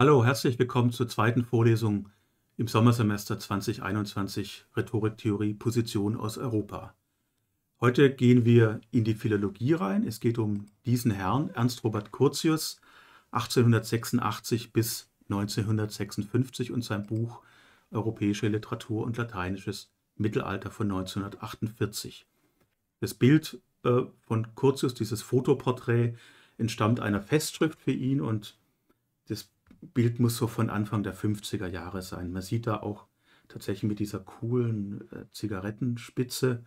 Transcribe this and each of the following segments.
Hallo, herzlich willkommen zur zweiten Vorlesung im Sommersemester 2021 Rhetoriktheorie Position aus Europa. Heute gehen wir in die Philologie rein. Es geht um diesen Herrn, Ernst Robert Curtius, 1886 bis 1956 und sein Buch Europäische Literatur und Lateinisches Mittelalter von 1948. Das Bild äh, von Curtius, dieses Fotoporträt, entstammt einer Festschrift für ihn und Bild muss so von Anfang der 50er Jahre sein. Man sieht da auch tatsächlich mit dieser coolen äh, Zigarettenspitze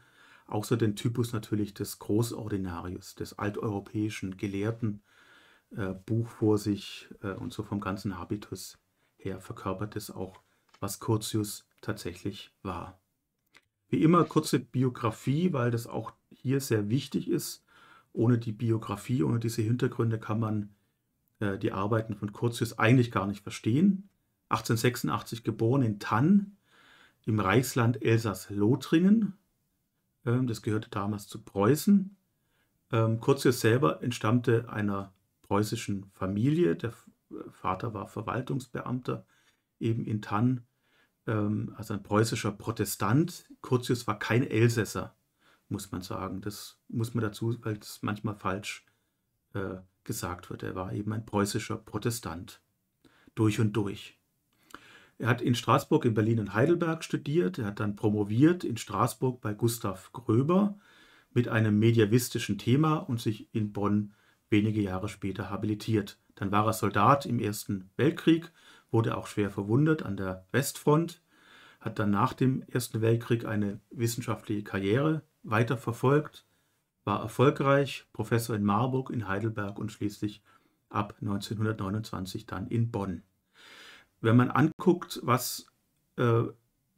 auch so den Typus natürlich des Großordinarius, des alteuropäischen Gelehrten, äh, Buch vor sich äh, und so vom ganzen Habitus her verkörpert es auch, was Curtius tatsächlich war. Wie immer kurze Biografie, weil das auch hier sehr wichtig ist. Ohne die Biografie, ohne diese Hintergründe kann man äh, die Arbeiten von Curtius eigentlich gar nicht verstehen. 1886 geboren in Tann im Reichsland Elsass-Lothringen. Ähm, das gehörte damals zu Preußen. Ähm, Curtius selber entstammte einer preußischen Familie. Der äh, Vater war Verwaltungsbeamter eben in Tann, also ein preußischer Protestant. Curtius war kein Elsässer, muss man sagen. Das muss man dazu, weil das manchmal falsch äh, gesagt wird. Er war eben ein preußischer Protestant. Durch und durch. Er hat in Straßburg, in Berlin und Heidelberg studiert. Er hat dann promoviert in Straßburg bei Gustav Gröber mit einem medievistischen Thema und sich in Bonn wenige Jahre später habilitiert. Dann war er Soldat im Ersten Weltkrieg, wurde auch schwer verwundet an der Westfront, hat dann nach dem Ersten Weltkrieg eine wissenschaftliche Karriere weiterverfolgt, war erfolgreich Professor in Marburg, in Heidelberg und schließlich ab 1929 dann in Bonn. Wenn man anguckt, was äh,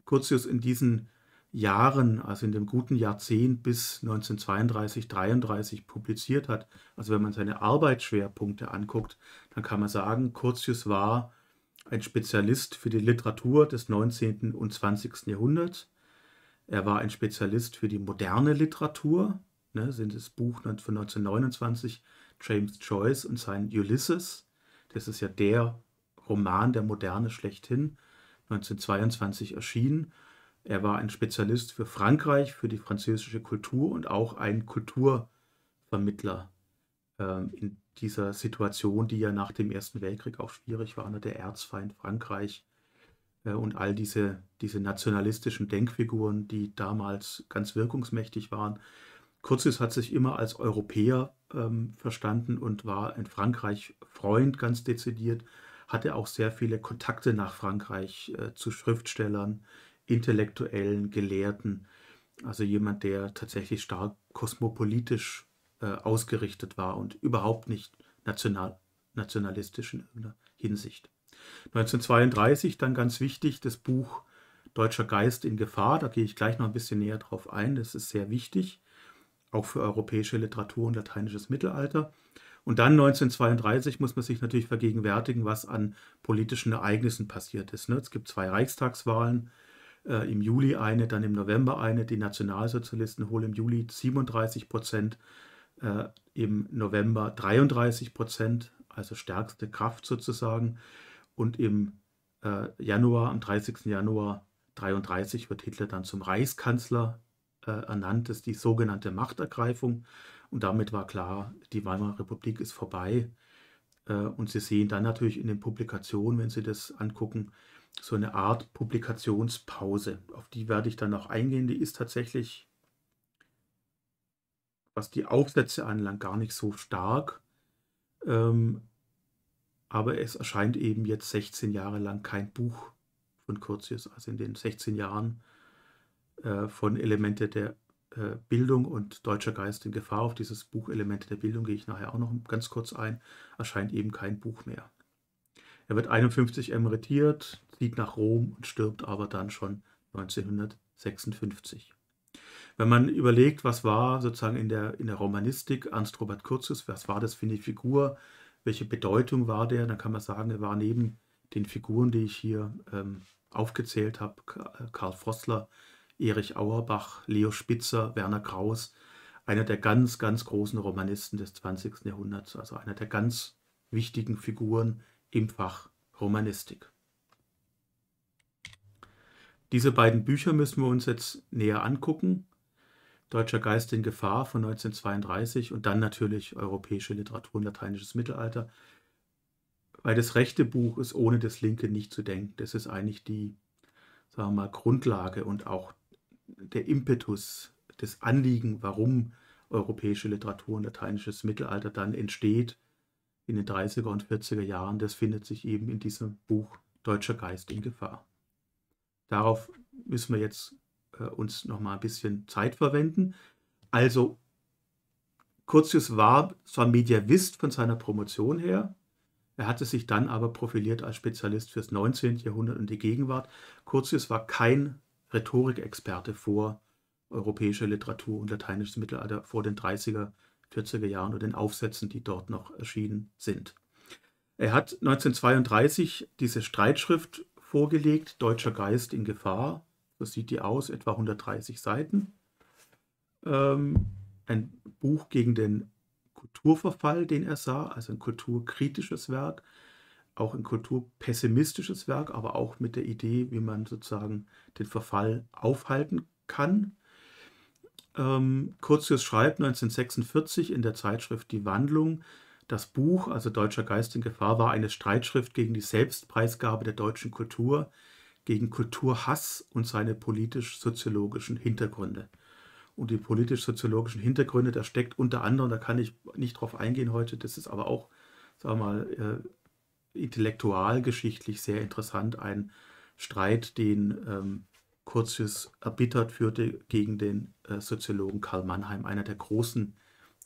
Curtius in diesen Jahren, also in dem guten Jahrzehnt bis 1932, 33 publiziert hat, also wenn man seine Arbeitsschwerpunkte anguckt, dann kann man sagen, Curtius war ein Spezialist für die Literatur des 19. und 20. Jahrhunderts. Er war ein Spezialist für die moderne Literatur, ne, sind das Buch von 1929 James Joyce und sein Ulysses. Das ist ja der Roman der Moderne schlechthin, 1922 erschienen. Er war ein Spezialist für Frankreich, für die französische Kultur und auch ein Kulturvermittler äh, in dieser Situation, die ja nach dem Ersten Weltkrieg auch schwierig war, ne, der Erzfeind Frankreich äh, und all diese, diese nationalistischen Denkfiguren, die damals ganz wirkungsmächtig waren. Kurzis hat sich immer als Europäer ähm, verstanden und war in Frankreich Freund ganz dezidiert, hatte auch sehr viele Kontakte nach Frankreich äh, zu Schriftstellern, Intellektuellen, Gelehrten. Also jemand, der tatsächlich stark kosmopolitisch äh, ausgerichtet war und überhaupt nicht national, nationalistisch in irgendeiner Hinsicht. 1932 dann ganz wichtig das Buch Deutscher Geist in Gefahr. Da gehe ich gleich noch ein bisschen näher drauf ein. Das ist sehr wichtig auch für europäische Literatur und lateinisches Mittelalter. Und dann 1932 muss man sich natürlich vergegenwärtigen, was an politischen Ereignissen passiert ist. Ne? Es gibt zwei Reichstagswahlen, äh, im Juli eine, dann im November eine. Die Nationalsozialisten holen im Juli 37 Prozent, äh, im November 33 Prozent, also stärkste Kraft sozusagen. Und im äh, Januar, am 30. Januar 1933 wird Hitler dann zum Reichskanzler äh, ernannt, das ist die sogenannte Machtergreifung. Und damit war klar, die Weimarer Republik ist vorbei. Äh, und Sie sehen dann natürlich in den Publikationen, wenn Sie das angucken, so eine Art Publikationspause. Auf die werde ich dann noch eingehen. Die ist tatsächlich, was die Aufsätze anlangt, gar nicht so stark. Ähm, aber es erscheint eben jetzt 16 Jahre lang kein Buch von Curtius. Also in den 16 Jahren äh, von Elemente der äh, Bildung und Deutscher Geist in Gefahr. Auf dieses Buch Elemente der Bildung gehe ich nachher auch noch ganz kurz ein. Erscheint eben kein Buch mehr. Er wird 51 emeritiert, zieht nach Rom und stirbt aber dann schon 1956. Wenn man überlegt, was war sozusagen in der, in der Romanistik Ernst Robert Kurzes, was war das für eine Figur, welche Bedeutung war der, dann kann man sagen, er war neben den Figuren, die ich hier ähm, aufgezählt habe, äh, Karl Frostler, Erich Auerbach, Leo Spitzer, Werner Kraus, einer der ganz, ganz großen Romanisten des 20. Jahrhunderts, also einer der ganz wichtigen Figuren im Fach Romanistik. Diese beiden Bücher müssen wir uns jetzt näher angucken. Deutscher Geist in Gefahr von 1932 und dann natürlich Europäische Literatur und Lateinisches Mittelalter. Weil das rechte Buch ist ohne das linke nicht zu denken. Das ist eigentlich die sagen wir mal, Grundlage und auch der Impetus, das Anliegen, warum europäische Literatur und lateinisches Mittelalter dann entsteht in den 30er und 40er Jahren, das findet sich eben in diesem Buch Deutscher Geist in Gefahr. Darauf müssen wir jetzt äh, uns noch mal ein bisschen Zeit verwenden. Also Curtius war zwar Mediavist von seiner Promotion her, er hatte sich dann aber profiliert als Spezialist fürs 19. Jahrhundert und die Gegenwart. Curtius war kein Rhetorikexperte vor europäischer Literatur und lateinisches Mittelalter vor den 30er, 40er Jahren und den Aufsätzen, die dort noch erschienen sind. Er hat 1932 diese Streitschrift vorgelegt, Deutscher Geist in Gefahr. So sieht die aus, etwa 130 Seiten. Ähm, ein Buch gegen den Kulturverfall, den er sah, also ein kulturkritisches Werk, auch ein kulturpessimistisches Werk, aber auch mit der Idee, wie man sozusagen den Verfall aufhalten kann. Ähm, Kurzius schreibt 1946 in der Zeitschrift Die Wandlung, das Buch, also Deutscher Geist in Gefahr, war eine Streitschrift gegen die Selbstpreisgabe der deutschen Kultur, gegen Kulturhass und seine politisch-soziologischen Hintergründe. Und die politisch-soziologischen Hintergründe, da steckt unter anderem, da kann ich nicht drauf eingehen heute, das ist aber auch, sagen wir mal, äh, intellektualgeschichtlich sehr interessant. Ein Streit, den ähm, Curtius erbittert führte gegen den äh, Soziologen Karl Mannheim, einer der großen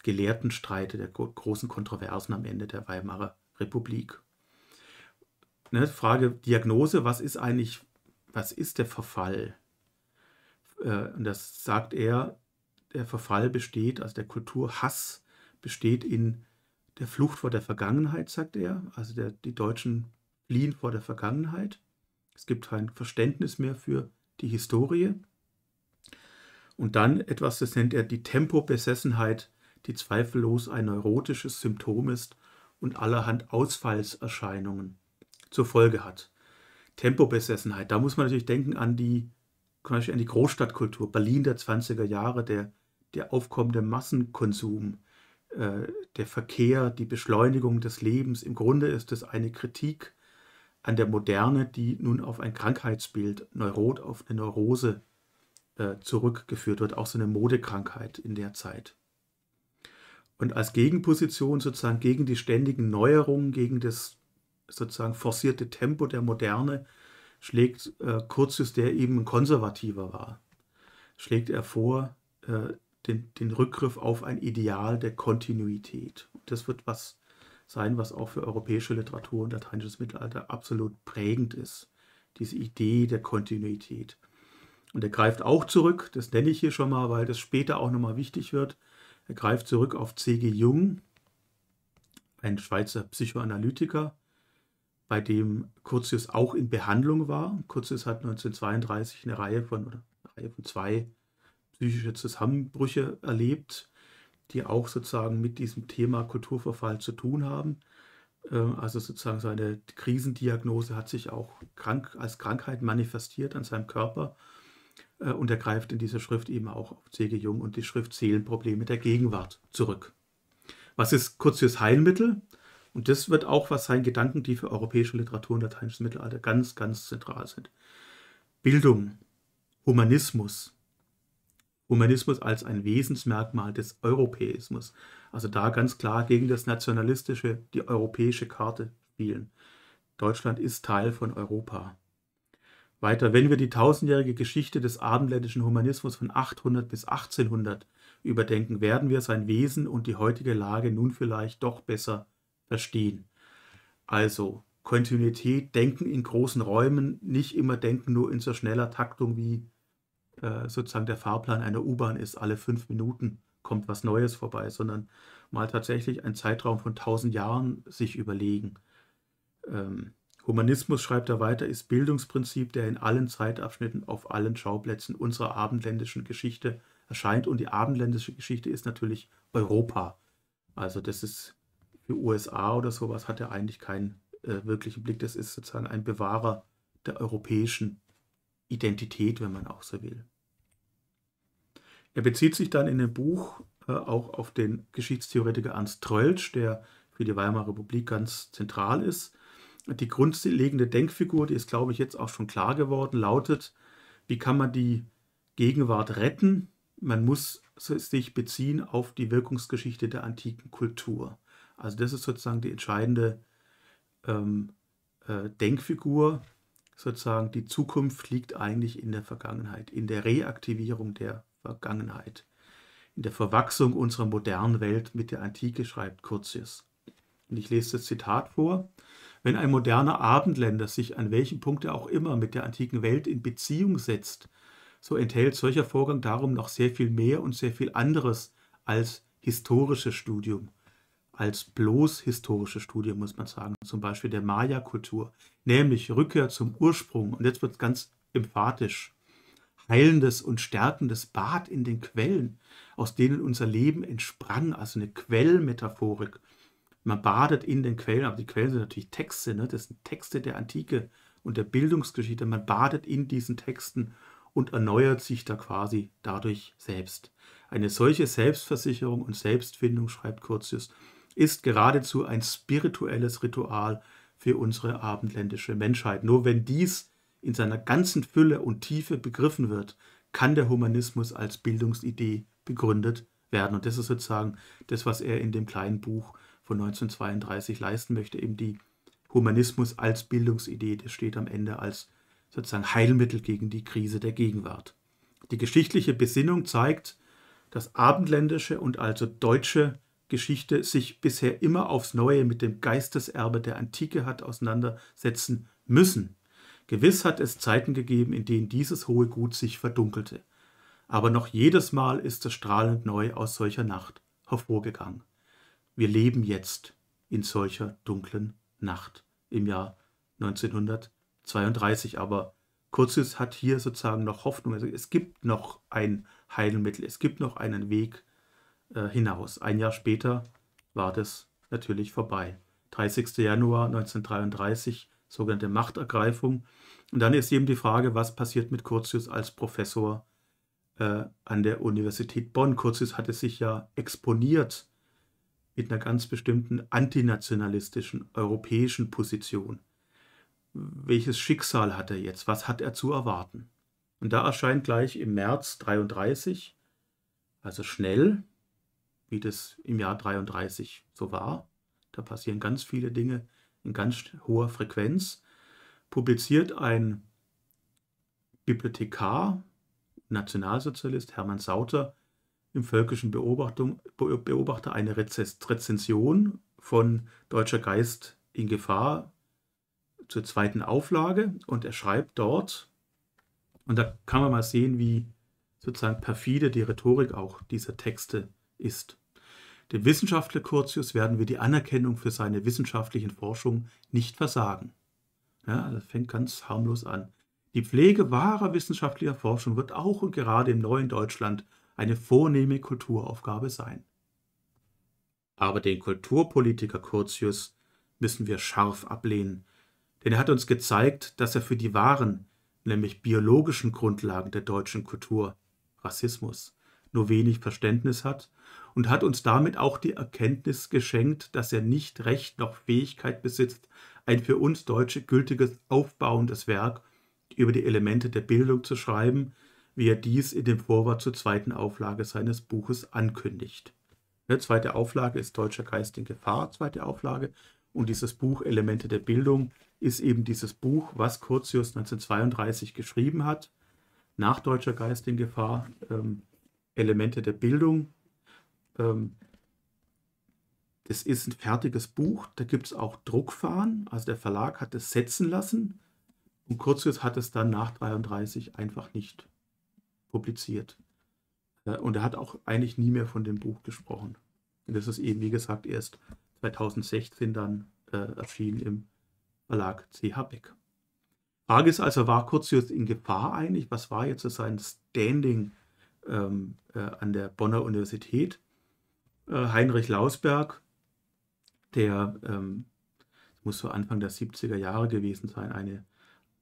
gelehrten Streite, der großen Kontroversen am Ende der Weimarer Republik. Ne, Frage Diagnose, was ist eigentlich, was ist der Verfall? Äh, und das sagt er, der Verfall besteht, also der Kulturhass besteht in der Flucht vor der Vergangenheit, sagt er. Also der, die Deutschen fliehen vor der Vergangenheit. Es gibt kein Verständnis mehr für die Historie. Und dann etwas, das nennt er die Tempobesessenheit, die zweifellos ein neurotisches Symptom ist und allerhand Ausfallserscheinungen zur Folge hat. Tempobesessenheit, da muss man natürlich denken an die, an die Großstadtkultur, Berlin der 20er Jahre, der, der aufkommende Massenkonsum, äh, der Verkehr, die Beschleunigung des Lebens. Im Grunde ist es eine Kritik an der Moderne, die nun auf ein Krankheitsbild, Neurot, auf eine Neurose äh, zurückgeführt wird, auch so eine Modekrankheit in der Zeit. Und als Gegenposition sozusagen gegen die ständigen Neuerungen, gegen das sozusagen forcierte Tempo der Moderne, schlägt äh, Kurzius, der eben ein Konservativer war, schlägt er vor, äh, den, den Rückgriff auf ein Ideal der Kontinuität. Und das wird was sein, was auch für europäische Literatur und lateinisches Mittelalter absolut prägend ist. Diese Idee der Kontinuität. Und er greift auch zurück, das nenne ich hier schon mal, weil das später auch nochmal wichtig wird. Er greift zurück auf C.G. Jung, ein Schweizer Psychoanalytiker, bei dem Curtius auch in Behandlung war. Curtius hat 1932 eine Reihe von, oder eine Reihe von zwei psychische Zusammenbrüche erlebt, die auch sozusagen mit diesem Thema Kulturverfall zu tun haben. Ähm, also sozusagen seine Krisendiagnose hat sich auch krank, als Krankheit manifestiert an seinem Körper. Äh, und er greift in dieser Schrift eben auch auf C.G. Jung und die Schrift Seelenprobleme der Gegenwart zurück. Was ist kurz fürs Heilmittel? Und das wird auch was sein Gedanken, die für europäische Literatur und lateinisches Mittelalter ganz, ganz zentral sind. Bildung, Humanismus, Humanismus als ein Wesensmerkmal des Europäismus. Also da ganz klar gegen das Nationalistische, die europäische Karte spielen. Deutschland ist Teil von Europa. Weiter, wenn wir die tausendjährige Geschichte des abendländischen Humanismus von 800 bis 1800 überdenken, werden wir sein Wesen und die heutige Lage nun vielleicht doch besser verstehen. Also Kontinuität, Denken in großen Räumen, nicht immer Denken nur in so schneller Taktung wie äh, sozusagen der Fahrplan einer U-Bahn ist, alle fünf Minuten kommt was Neues vorbei, sondern mal tatsächlich einen Zeitraum von tausend Jahren sich überlegen. Ähm, Humanismus, schreibt er weiter, ist Bildungsprinzip, der in allen Zeitabschnitten auf allen Schauplätzen unserer abendländischen Geschichte erscheint. Und die abendländische Geschichte ist natürlich Europa. Also das ist für USA oder sowas hat er eigentlich keinen äh, wirklichen Blick. Das ist sozusagen ein Bewahrer der europäischen Identität, wenn man auch so will. Er bezieht sich dann in dem Buch äh, auch auf den Geschichtstheoretiker Ernst Troeltsch, der für die Weimarer Republik ganz zentral ist. Die grundlegende Denkfigur, die ist, glaube ich, jetzt auch schon klar geworden, lautet, wie kann man die Gegenwart retten? Man muss sich beziehen auf die Wirkungsgeschichte der antiken Kultur. Also das ist sozusagen die entscheidende ähm, äh, Denkfigur, sozusagen die Zukunft liegt eigentlich in der Vergangenheit, in der Reaktivierung der Vergangenheit, in der Verwachsung unserer modernen Welt mit der Antike, schreibt Curtius. Und ich lese das Zitat vor. Wenn ein moderner Abendländer sich an welchem Punkt er auch immer mit der antiken Welt in Beziehung setzt, so enthält solcher Vorgang darum noch sehr viel mehr und sehr viel anderes als historisches Studium als bloß historische Studie, muss man sagen, zum Beispiel der Maya-Kultur, nämlich Rückkehr zum Ursprung. Und jetzt wird es ganz emphatisch. Heilendes und stärkendes Bad in den Quellen, aus denen unser Leben entsprang, also eine Quellmetaphorik. Man badet in den Quellen, aber die Quellen sind natürlich Texte, ne? das sind Texte der Antike und der Bildungsgeschichte. Man badet in diesen Texten und erneuert sich da quasi dadurch selbst. Eine solche Selbstversicherung und Selbstfindung, schreibt Curtius, ist geradezu ein spirituelles Ritual für unsere abendländische Menschheit. Nur wenn dies in seiner ganzen Fülle und Tiefe begriffen wird, kann der Humanismus als Bildungsidee begründet werden. Und das ist sozusagen das, was er in dem kleinen Buch von 1932 leisten möchte, eben die Humanismus als Bildungsidee, das steht am Ende als sozusagen Heilmittel gegen die Krise der Gegenwart. Die geschichtliche Besinnung zeigt, dass abendländische und also deutsche Geschichte sich bisher immer aufs Neue mit dem Geisteserbe der Antike hat auseinandersetzen müssen. Gewiss hat es Zeiten gegeben, in denen dieses hohe Gut sich verdunkelte. Aber noch jedes Mal ist es strahlend neu aus solcher Nacht hervorgegangen. Wir leben jetzt in solcher dunklen Nacht im Jahr 1932. Aber Kurzis hat hier sozusagen noch Hoffnung. Also es gibt noch ein Heilmittel, es gibt noch einen Weg äh, hinaus. Ein Jahr später war das natürlich vorbei. 30. Januar 1933, sogenannte Machtergreifung. Und dann ist eben die Frage, was passiert mit Curtius als Professor äh, an der Universität Bonn. Curtius hatte sich ja exponiert mit einer ganz bestimmten antinationalistischen europäischen Position. Welches Schicksal hat er jetzt? Was hat er zu erwarten? Und da erscheint gleich im März 1933, also schnell, wie das im Jahr 33 so war. Da passieren ganz viele Dinge in ganz hoher Frequenz. Publiziert ein Bibliothekar, Nationalsozialist Hermann Sauter, im Völkischen Beobachtung, Beobachter eine Rezension von Deutscher Geist in Gefahr zur zweiten Auflage und er schreibt dort, und da kann man mal sehen, wie sozusagen perfide die Rhetorik auch dieser Texte ist ist. Dem Wissenschaftler Curtius werden wir die Anerkennung für seine wissenschaftlichen Forschungen nicht versagen. Ja, das fängt ganz harmlos an. Die Pflege wahrer wissenschaftlicher Forschung wird auch und gerade im neuen Deutschland eine vornehme Kulturaufgabe sein. Aber den Kulturpolitiker Curtius müssen wir scharf ablehnen, denn er hat uns gezeigt, dass er für die wahren, nämlich biologischen Grundlagen der deutschen Kultur, Rassismus, nur wenig Verständnis hat und hat uns damit auch die Erkenntnis geschenkt, dass er nicht Recht noch Fähigkeit besitzt, ein für uns Deutsche gültiges, aufbauendes Werk über die Elemente der Bildung zu schreiben, wie er dies in dem Vorwort zur zweiten Auflage seines Buches ankündigt. Die ne, zweite Auflage ist Deutscher Geist in Gefahr, zweite Auflage. Und dieses Buch Elemente der Bildung ist eben dieses Buch, was Curtius 1932 geschrieben hat, nach Deutscher Geist in Gefahr, ähm, Elemente der Bildung. Ähm, das ist ein fertiges Buch, da gibt es auch Druckfahren, also der Verlag hat es setzen lassen und Kurzius hat es dann nach 33 einfach nicht publiziert. Äh, und er hat auch eigentlich nie mehr von dem Buch gesprochen. Und das ist eben, wie gesagt, erst 2016 dann äh, erschienen im Verlag CH Beck. Frage ist also, war Kurzius in Gefahr eigentlich? Was war jetzt sein Standing ähm, äh, an der Bonner Universität, äh, Heinrich Lausberg, der, ähm, muss so Anfang der 70er Jahre gewesen sein, eine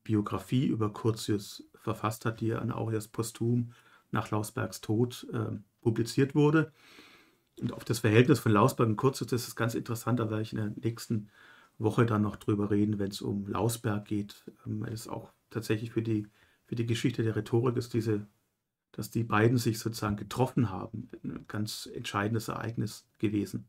Biografie über Curtius verfasst hat, die dann auch erst posthum nach Lausbergs Tod äh, publiziert wurde. Und auf das Verhältnis von Lausberg und Curtius, das ist ganz interessant, da werde ich in der nächsten Woche dann noch drüber reden, wenn es um Lausberg geht. Ähm, das ist auch tatsächlich für die, für die Geschichte der Rhetorik ist diese dass die beiden sich sozusagen getroffen haben. Ein ganz entscheidendes Ereignis gewesen.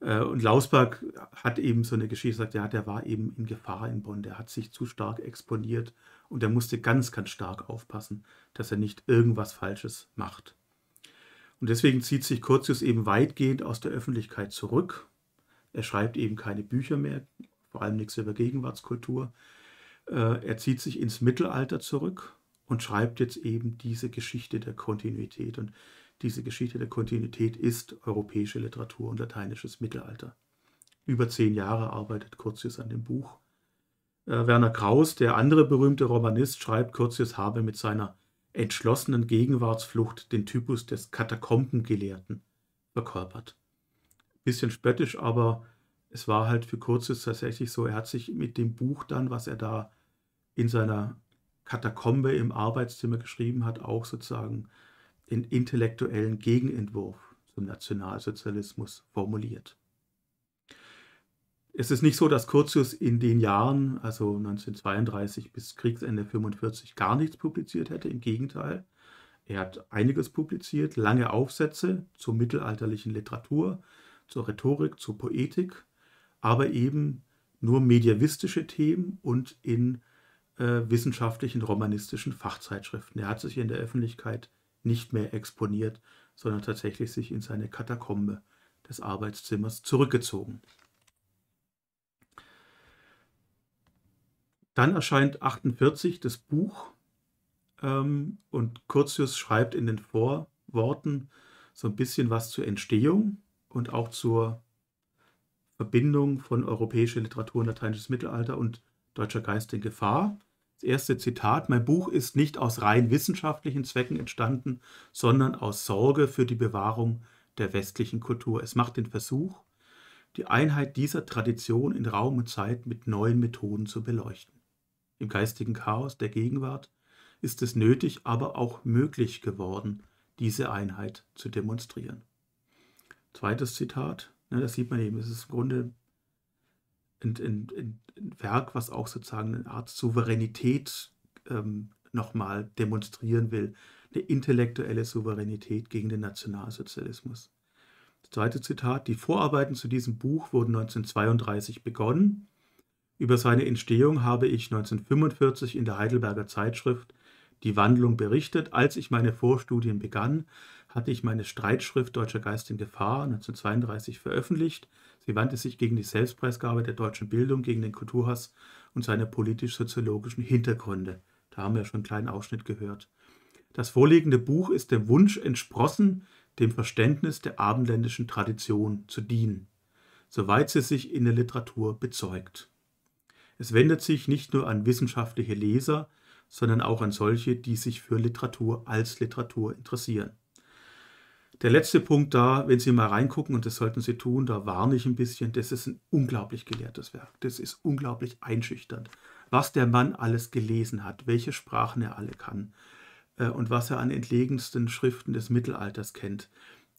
Äh, und Lausberg hat eben so eine Geschichte gesagt, ja, der war eben in Gefahr in Bonn, der hat sich zu stark exponiert und er musste ganz, ganz stark aufpassen, dass er nicht irgendwas Falsches macht. Und deswegen zieht sich Curtius eben weitgehend aus der Öffentlichkeit zurück. Er schreibt eben keine Bücher mehr, vor allem nichts über Gegenwartskultur. Äh, er zieht sich ins Mittelalter zurück, und schreibt jetzt eben diese Geschichte der Kontinuität. Und diese Geschichte der Kontinuität ist europäische Literatur und lateinisches Mittelalter. Über zehn Jahre arbeitet Curtius an dem Buch. Äh, Werner Kraus, der andere berühmte Romanist, schreibt, Curtius habe mit seiner entschlossenen Gegenwartsflucht den Typus des Katakombengelehrten verkörpert. Bisschen spöttisch, aber es war halt für Curtius tatsächlich so, er hat sich mit dem Buch dann, was er da in seiner Katakombe im Arbeitszimmer geschrieben hat, auch sozusagen den intellektuellen Gegenentwurf zum Nationalsozialismus formuliert. Es ist nicht so, dass Curtius in den Jahren, also 1932 bis Kriegsende 1945, gar nichts publiziert hätte. Im Gegenteil, er hat einiges publiziert, lange Aufsätze zur mittelalterlichen Literatur, zur Rhetorik, zur Poetik, aber eben nur mediavistische Themen und in äh, wissenschaftlichen romanistischen Fachzeitschriften. Er hat sich in der Öffentlichkeit nicht mehr exponiert, sondern tatsächlich sich in seine Katakombe des Arbeitszimmers zurückgezogen. Dann erscheint 48 das Buch ähm, und Curtius schreibt in den Vorworten so ein bisschen was zur Entstehung und auch zur Verbindung von europäischer Literatur und lateinisches Mittelalter und deutscher Geist in Gefahr. Das erste Zitat, mein Buch ist nicht aus rein wissenschaftlichen Zwecken entstanden, sondern aus Sorge für die Bewahrung der westlichen Kultur. Es macht den Versuch, die Einheit dieser Tradition in Raum und Zeit mit neuen Methoden zu beleuchten. Im geistigen Chaos der Gegenwart ist es nötig, aber auch möglich geworden, diese Einheit zu demonstrieren. Zweites Zitat, ja, ne, das sieht man eben, es ist im Grunde ein, ein, ein Werk, was auch sozusagen eine Art Souveränität ähm, nochmal demonstrieren will, eine intellektuelle Souveränität gegen den Nationalsozialismus. Das zweite Zitat, die Vorarbeiten zu diesem Buch wurden 1932 begonnen. Über seine Entstehung habe ich 1945 in der Heidelberger Zeitschrift Die Wandlung berichtet. Als ich meine Vorstudien begann, hatte ich meine Streitschrift Deutscher Geist in Gefahr 1932 veröffentlicht. Sie wandte sich gegen die Selbstpreisgabe der deutschen Bildung, gegen den Kulturhass und seine politisch-soziologischen Hintergründe. Da haben wir schon einen kleinen Ausschnitt gehört. Das vorliegende Buch ist dem Wunsch entsprossen, dem Verständnis der abendländischen Tradition zu dienen, soweit sie sich in der Literatur bezeugt. Es wendet sich nicht nur an wissenschaftliche Leser, sondern auch an solche, die sich für Literatur als Literatur interessieren der letzte Punkt da, wenn Sie mal reingucken, und das sollten Sie tun, da warne ich ein bisschen, das ist ein unglaublich gelehrtes Werk. Das ist unglaublich einschüchternd, was der Mann alles gelesen hat, welche Sprachen er alle kann äh, und was er an entlegensten Schriften des Mittelalters kennt.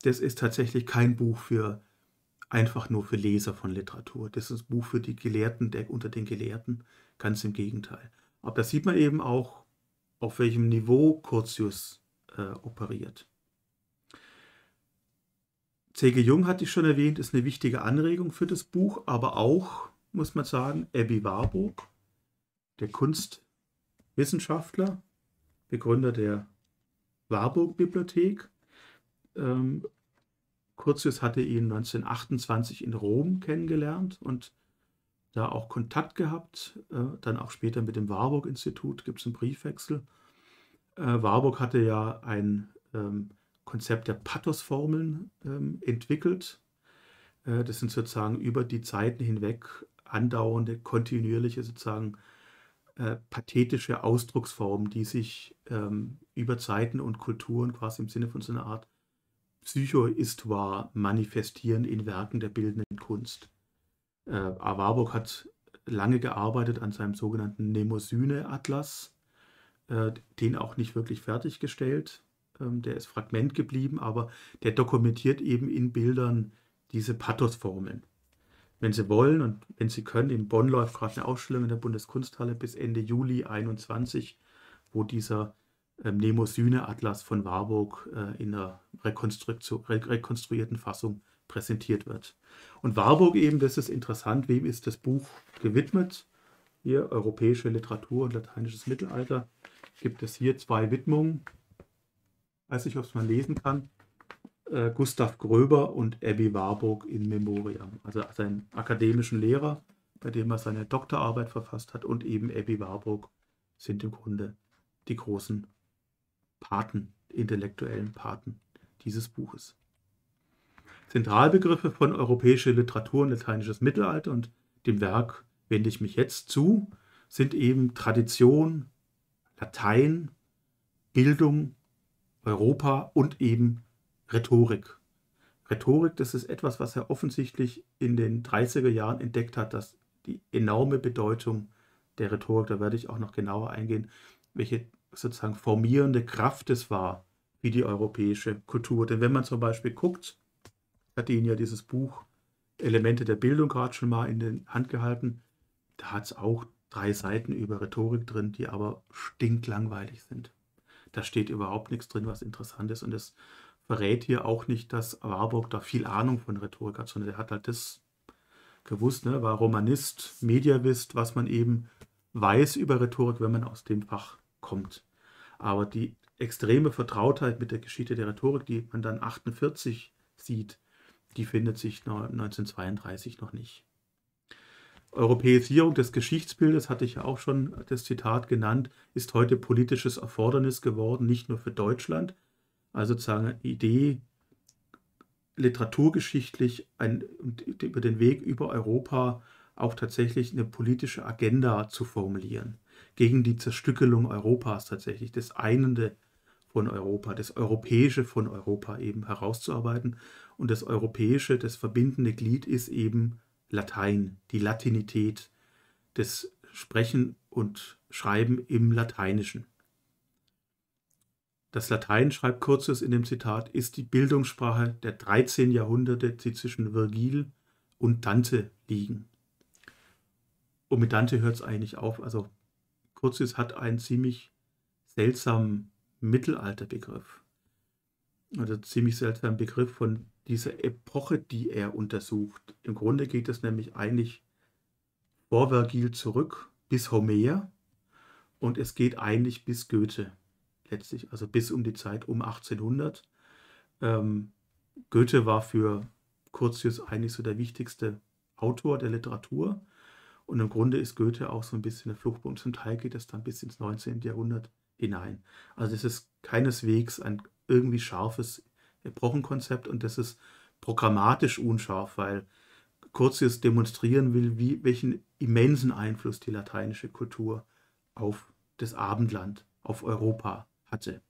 Das ist tatsächlich kein Buch für einfach nur für Leser von Literatur. Das ist ein Buch für die Gelehrten der, unter den Gelehrten, ganz im Gegenteil. Aber da sieht man eben auch, auf welchem Niveau Curtius äh, operiert. C.G. Jung hatte ich schon erwähnt, ist eine wichtige Anregung für das Buch, aber auch, muss man sagen, Abby Warburg, der Kunstwissenschaftler, Begründer der Warburg-Bibliothek. Ähm, Curtius hatte ihn 1928 in Rom kennengelernt und da auch Kontakt gehabt, äh, dann auch später mit dem Warburg-Institut gibt es einen Briefwechsel. Äh, Warburg hatte ja ein ähm, Konzept der Pathosformeln ähm, entwickelt. Äh, das sind sozusagen über die Zeiten hinweg andauernde, kontinuierliche sozusagen äh, pathetische Ausdrucksformen, die sich ähm, über Zeiten und Kulturen quasi im Sinne von so einer Art Psycho-Histoire manifestieren in Werken der bildenden Kunst. Äh, A. Warburg hat lange gearbeitet an seinem sogenannten Nemosyne-Atlas, äh, den auch nicht wirklich fertiggestellt. Ähm, der ist Fragment geblieben, aber der dokumentiert eben in Bildern diese Pathosformeln. Wenn Sie wollen und wenn Sie können, in Bonn läuft gerade eine Ausstellung in der Bundeskunsthalle bis Ende Juli 21, wo dieser ähm, Nemosyne-Atlas von Warburg äh, in einer rekonstru rekonstruierten Fassung präsentiert wird. Und Warburg eben, das ist interessant, wem ist das Buch gewidmet? Hier, europäische Literatur und lateinisches Mittelalter, gibt es hier zwei Widmungen weiß nicht, ob es man lesen kann, äh, Gustav Gröber und Abby Warburg in Memoriam, also seinen akademischen Lehrer, bei dem er seine Doktorarbeit verfasst hat, und eben Abby Warburg sind im Grunde die großen Paten, intellektuellen Paten dieses Buches. Zentralbegriffe von europäischer Literatur und lateinisches Mittelalter und dem Werk wende ich mich jetzt zu, sind eben Tradition, Latein, Bildung, Europa und eben Rhetorik. Rhetorik, das ist etwas, was er offensichtlich in den 30er Jahren entdeckt hat, dass die enorme Bedeutung der Rhetorik, da werde ich auch noch genauer eingehen, welche sozusagen formierende Kraft es war, wie die europäische Kultur. Denn wenn man zum Beispiel guckt, hat ihn ja dieses Buch Elemente der Bildung gerade schon mal in den Hand gehalten, da hat es auch drei Seiten über Rhetorik drin, die aber stinklangweilig sind da steht überhaupt nichts drin, was interessant ist. Und es verrät hier auch nicht, dass Warburg da viel Ahnung von Rhetorik hat, sondern er hat halt das gewusst, ne? war Romanist, Mediawist, was man eben weiß über Rhetorik, wenn man aus dem Fach kommt. Aber die extreme Vertrautheit mit der Geschichte der Rhetorik, die man dann 1948 sieht, die findet sich 1932 noch nicht. Europäisierung des Geschichtsbildes, hatte ich ja auch schon das Zitat genannt, ist heute politisches Erfordernis geworden, nicht nur für Deutschland. Also sozusagen eine Idee, literaturgeschichtlich ein, über den Weg über Europa auch tatsächlich eine politische Agenda zu formulieren. Gegen die Zerstückelung Europas tatsächlich, das Einende von Europa, das Europäische von Europa eben herauszuarbeiten. Und das Europäische, das verbindende Glied ist eben Latein, die Latinität, des Sprechen und Schreiben im Lateinischen. Das Latein, schreibt Kurzes in dem Zitat, ist die Bildungssprache der 13 Jahrhunderte, die zwischen Virgil und Dante liegen. Und mit Dante hört es eigentlich auf. Also Kurzes hat einen ziemlich seltsamen Mittelalterbegriff. Also ziemlich seltsamen Begriff von diese Epoche, die er untersucht. Im Grunde geht es nämlich eigentlich vor Vergil zurück bis Homer und es geht eigentlich bis Goethe letztlich, also bis um die Zeit um 1800. Ähm, Goethe war für Curtius eigentlich so der wichtigste Autor der Literatur. Und im Grunde ist Goethe auch so ein bisschen der Fluchtpunkt. Zum Teil geht es dann bis ins 19. Jahrhundert hinein. Also es ist keineswegs ein irgendwie scharfes wir brauchen ein Konzept und das ist programmatisch unscharf, weil Curtius demonstrieren will, wie, welchen immensen Einfluss die lateinische Kultur auf das Abendland, auf Europa hatte.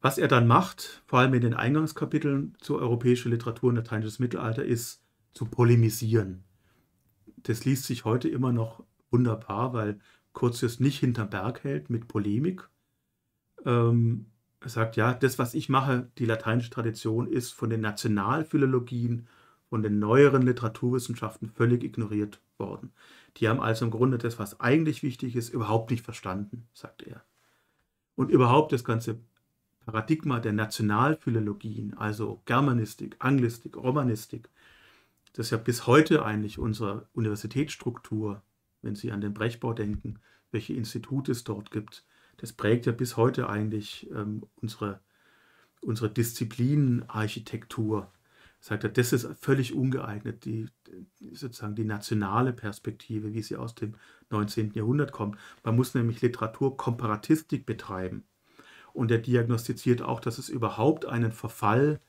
Was er dann macht, vor allem in den Eingangskapiteln zur europäischen Literatur und lateinisches Mittelalter, ist zu polemisieren. Das liest sich heute immer noch wunderbar, weil Curtius nicht hinterm Berg hält mit Polemik, ähm, er sagt, ja, das, was ich mache, die lateinische Tradition ist von den Nationalphilologien, von den neueren Literaturwissenschaften völlig ignoriert worden. Die haben also im Grunde das, was eigentlich wichtig ist, überhaupt nicht verstanden, sagt er. Und überhaupt das ganze Paradigma der Nationalphilologien, also Germanistik, Anglistik, Romanistik, das ist ja bis heute eigentlich unsere Universitätsstruktur, wenn Sie an den Brechbau denken, welche Institute es dort gibt, das prägt ja bis heute eigentlich ähm, unsere, unsere Disziplinarchitektur. Sagt er, das ist völlig ungeeignet, die, sozusagen die nationale Perspektive, wie sie aus dem 19. Jahrhundert kommt. Man muss nämlich Literaturkomparatistik betreiben. Und er diagnostiziert auch, dass es überhaupt einen Verfall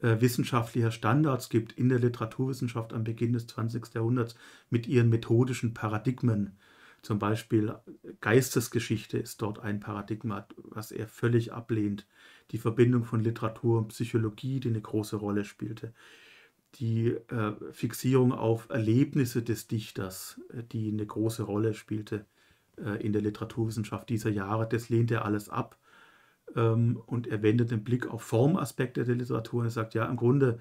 äh, wissenschaftlicher Standards gibt in der Literaturwissenschaft am Beginn des 20. Jahrhunderts mit ihren methodischen Paradigmen zum Beispiel äh, Geistesgeschichte ist dort ein Paradigma, was er völlig ablehnt. Die Verbindung von Literatur und Psychologie, die eine große Rolle spielte. Die äh, Fixierung auf Erlebnisse des Dichters, äh, die eine große Rolle spielte äh, in der Literaturwissenschaft dieser Jahre, das lehnt er alles ab. Ähm, und er wendet den Blick auf Formaspekte der Literatur und sagt, ja, im Grunde,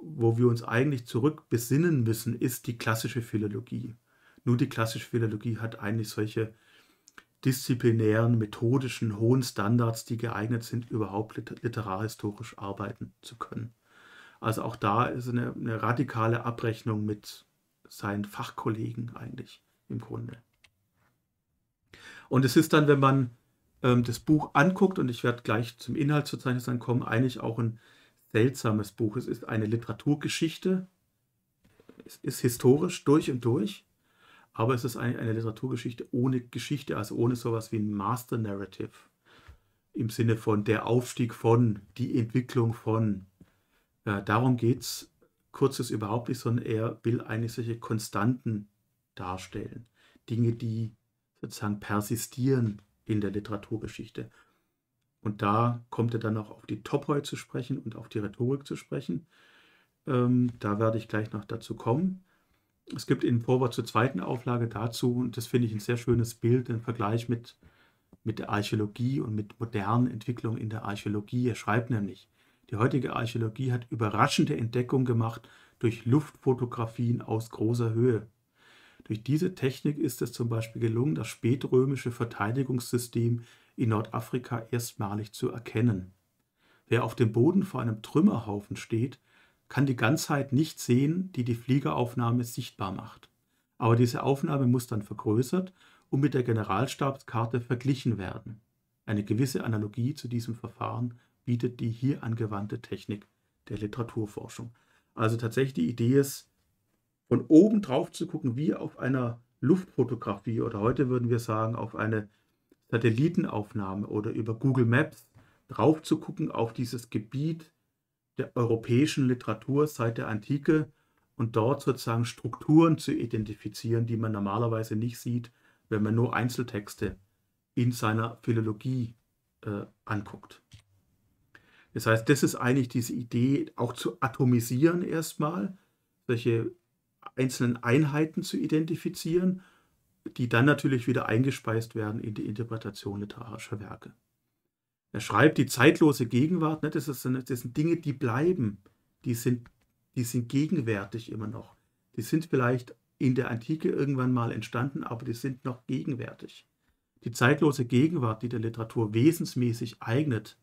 wo wir uns eigentlich zurückbesinnen müssen, ist die klassische Philologie nur die klassische Philologie hat eigentlich solche disziplinären, methodischen, hohen Standards, die geeignet sind, überhaupt literarhistorisch arbeiten zu können. Also auch da ist eine, eine radikale Abrechnung mit seinen Fachkollegen eigentlich im Grunde. Und es ist dann, wenn man ähm, das Buch anguckt, und ich werde gleich zum Inhaltsverzeichnis dann kommen, eigentlich auch ein seltsames Buch. Es ist eine Literaturgeschichte, es ist historisch durch und durch aber es ist eigentlich eine Literaturgeschichte ohne Geschichte, also ohne sowas wie ein Master Narrative im Sinne von der Aufstieg von, die Entwicklung von. Ja, äh, darum geht es kurzes überhaupt nicht, sondern er will eigentlich solche Konstanten darstellen. Dinge, die sozusagen persistieren in der Literaturgeschichte. Und da kommt er dann auch auf die Topoi zu sprechen und auf die Rhetorik zu sprechen. Ähm, da werde ich gleich noch dazu kommen es gibt in Vorwort zur zweiten Auflage dazu, und das finde ich ein sehr schönes Bild, im Vergleich mit, mit der Archäologie und mit modernen Entwicklungen in der Archäologie. Er schreibt nämlich, die heutige Archäologie hat überraschende Entdeckungen gemacht durch Luftfotografien aus großer Höhe. Durch diese Technik ist es zum Beispiel gelungen, das spätrömische Verteidigungssystem in Nordafrika erstmalig zu erkennen. Wer auf dem Boden vor einem Trümmerhaufen steht, kann die Ganzheit nicht sehen, die die Fliegeraufnahme sichtbar macht. Aber diese Aufnahme muss dann vergrößert und mit der Generalstabskarte verglichen werden. Eine gewisse Analogie zu diesem Verfahren bietet die hier angewandte Technik der Literaturforschung. Also tatsächlich die Idee ist, von oben drauf zu gucken, wie auf einer Luftfotografie oder heute würden wir sagen, auf eine Satellitenaufnahme oder über Google Maps drauf zu gucken auf dieses Gebiet der europäischen Literatur seit der Antike und dort sozusagen Strukturen zu identifizieren, die man normalerweise nicht sieht, wenn man nur Einzeltexte in seiner Philologie äh, anguckt. Das heißt, das ist eigentlich diese Idee, auch zu atomisieren erstmal, solche einzelnen Einheiten zu identifizieren, die dann natürlich wieder eingespeist werden in die Interpretation literarischer Werke. Er schreibt die zeitlose Gegenwart, ne, das, ist, das sind Dinge, die bleiben, die sind, die sind gegenwärtig immer noch. Die sind vielleicht in der Antike irgendwann mal entstanden, aber die sind noch gegenwärtig. Die zeitlose Gegenwart, die der Literatur wesensmäßig eignet,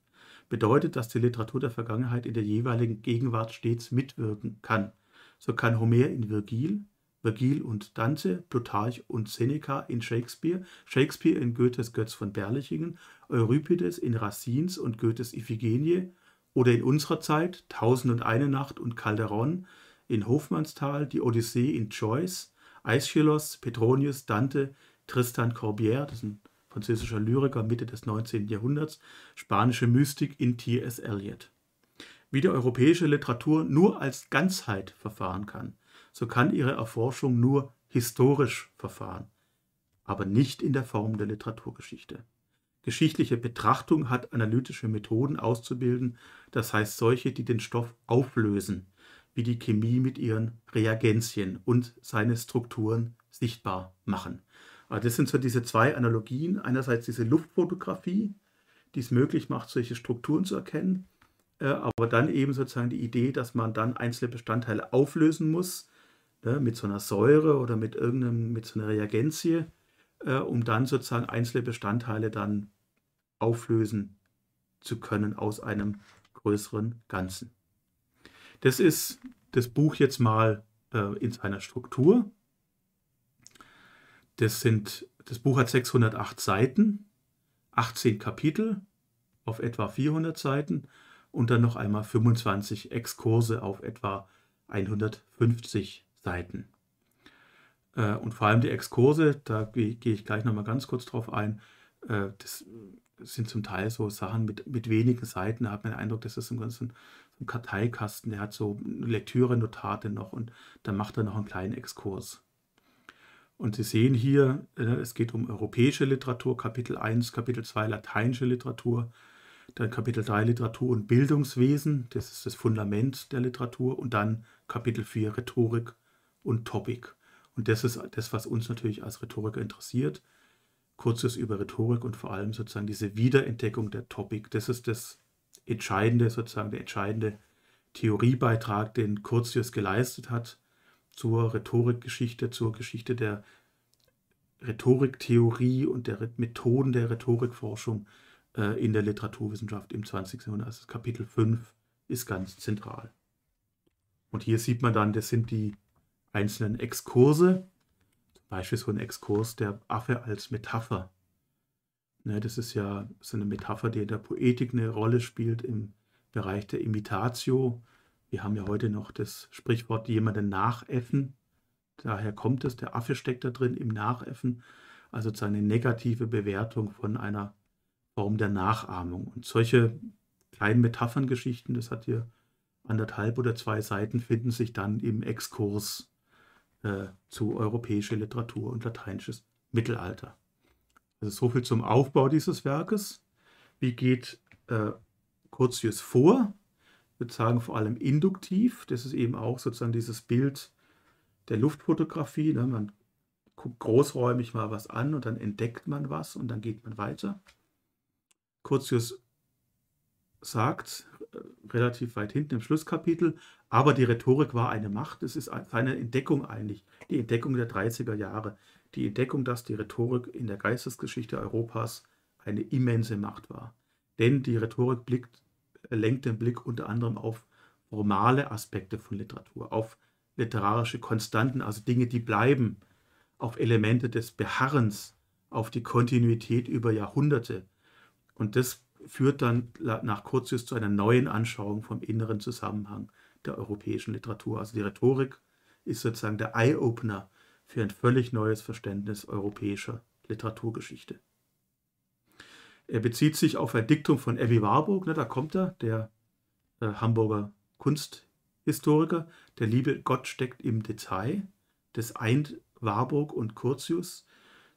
bedeutet, dass die Literatur der Vergangenheit in der jeweiligen Gegenwart stets mitwirken kann. So kann Homer in Virgil Vergil und Dante, Plutarch und Seneca in Shakespeare, Shakespeare in Goethes Götz von Berlichingen, Euripides in Racines und Goethes Iphigenie oder in unserer Zeit Tausendundeine Nacht und Calderon, in Hofmannsthal die Odyssee in Joyce, Aeschylus, Petronius, Dante, Tristan Corbière, das ist ein französischer Lyriker Mitte des 19. Jahrhunderts, spanische Mystik in T.S. Eliot. Wie die europäische Literatur nur als Ganzheit verfahren kann so kann ihre Erforschung nur historisch verfahren, aber nicht in der Form der Literaturgeschichte. Geschichtliche Betrachtung hat analytische Methoden auszubilden, das heißt solche, die den Stoff auflösen, wie die Chemie mit ihren Reagenzien und seine Strukturen sichtbar machen. Also das sind so diese zwei Analogien. Einerseits diese Luftfotografie, die es möglich macht, solche Strukturen zu erkennen, äh, aber dann eben sozusagen die Idee, dass man dann einzelne Bestandteile auflösen muss, ne, mit so einer Säure oder mit irgendeinem, mit so einer Reagenzie, äh, um dann sozusagen einzelne Bestandteile dann auflösen zu können aus einem größeren Ganzen. Das ist das Buch jetzt mal äh, in seiner Struktur. Das, sind, das Buch hat 608 Seiten, 18 Kapitel auf etwa 400 Seiten und dann noch einmal 25 Exkurse auf etwa 150 Seiten. Seiten. Äh, und vor allem die Exkurse, da gehe ich gleich nochmal ganz kurz drauf ein, äh, das sind zum Teil so Sachen mit, mit wenigen Seiten. Da hat man den Eindruck, das ist im Ganzen so ein Karteikasten, der hat so Lektüre-Notate noch und dann macht er noch einen kleinen Exkurs. Und Sie sehen hier, äh, es geht um europäische Literatur, Kapitel 1, Kapitel 2 lateinische Literatur, dann Kapitel 3 Literatur und Bildungswesen, das ist das Fundament der Literatur, und dann Kapitel 4 Rhetorik und Topic. Und das ist das, was uns natürlich als Rhetoriker interessiert. Kurzes über Rhetorik und vor allem sozusagen diese Wiederentdeckung der Topic. Das ist das entscheidende, sozusagen der entscheidende Theoriebeitrag, den Curtius geleistet hat zur Rhetorikgeschichte, zur Geschichte der Rhetoriktheorie und der Methoden der Rhetorikforschung äh, in der Literaturwissenschaft im 20. Jahrhundert. Also Kapitel 5 ist ganz zentral. Und hier sieht man dann, das sind die einzelnen Exkurse. Zum Beispiel so ein Exkurs der Affe als Metapher. Ne, das ist ja so eine Metapher, die in der Poetik eine Rolle spielt im Bereich der Imitatio. Wir haben ja heute noch das Sprichwort jemanden nachäffen. Daher kommt es, der Affe steckt da drin im Nachäffen. Also seine negative Bewertung von einer Form der Nachahmung. Und solche kleinen Metapherngeschichten, das hat hier anderthalb oder zwei Seiten, finden sich dann im Exkurs äh, zu europäischer Literatur und lateinisches Mittelalter. Also so viel zum Aufbau dieses Werkes. Wie geht äh, Curtius vor? Ich würde sagen, vor allem induktiv. Das ist eben auch sozusagen dieses Bild der Luftfotografie. Ne? Man guckt großräumig mal was an und dann entdeckt man was und dann geht man weiter. Curtius sagt, äh, relativ weit hinten im Schlusskapitel, aber die Rhetorik war eine Macht. Es ist eine Entdeckung eigentlich, die Entdeckung der 30er Jahre. Die Entdeckung, dass die Rhetorik in der Geistesgeschichte Europas eine immense Macht war. Denn die Rhetorik blickt, äh, lenkt den Blick unter anderem auf formale Aspekte von Literatur, auf literarische Konstanten, also Dinge, die bleiben, auf Elemente des Beharrens, auf die Kontinuität über Jahrhunderte. Und das führt dann nach Curtius zu einer neuen Anschauung vom inneren Zusammenhang der europäischen Literatur. Also die Rhetorik ist sozusagen der Eye-Opener für ein völlig neues Verständnis europäischer Literaturgeschichte. Er bezieht sich auf ein Diktum von Evi Warburg, ne, da kommt er, der äh, Hamburger Kunsthistoriker, der liebe Gott steckt im Detail, das eint Warburg und Curtius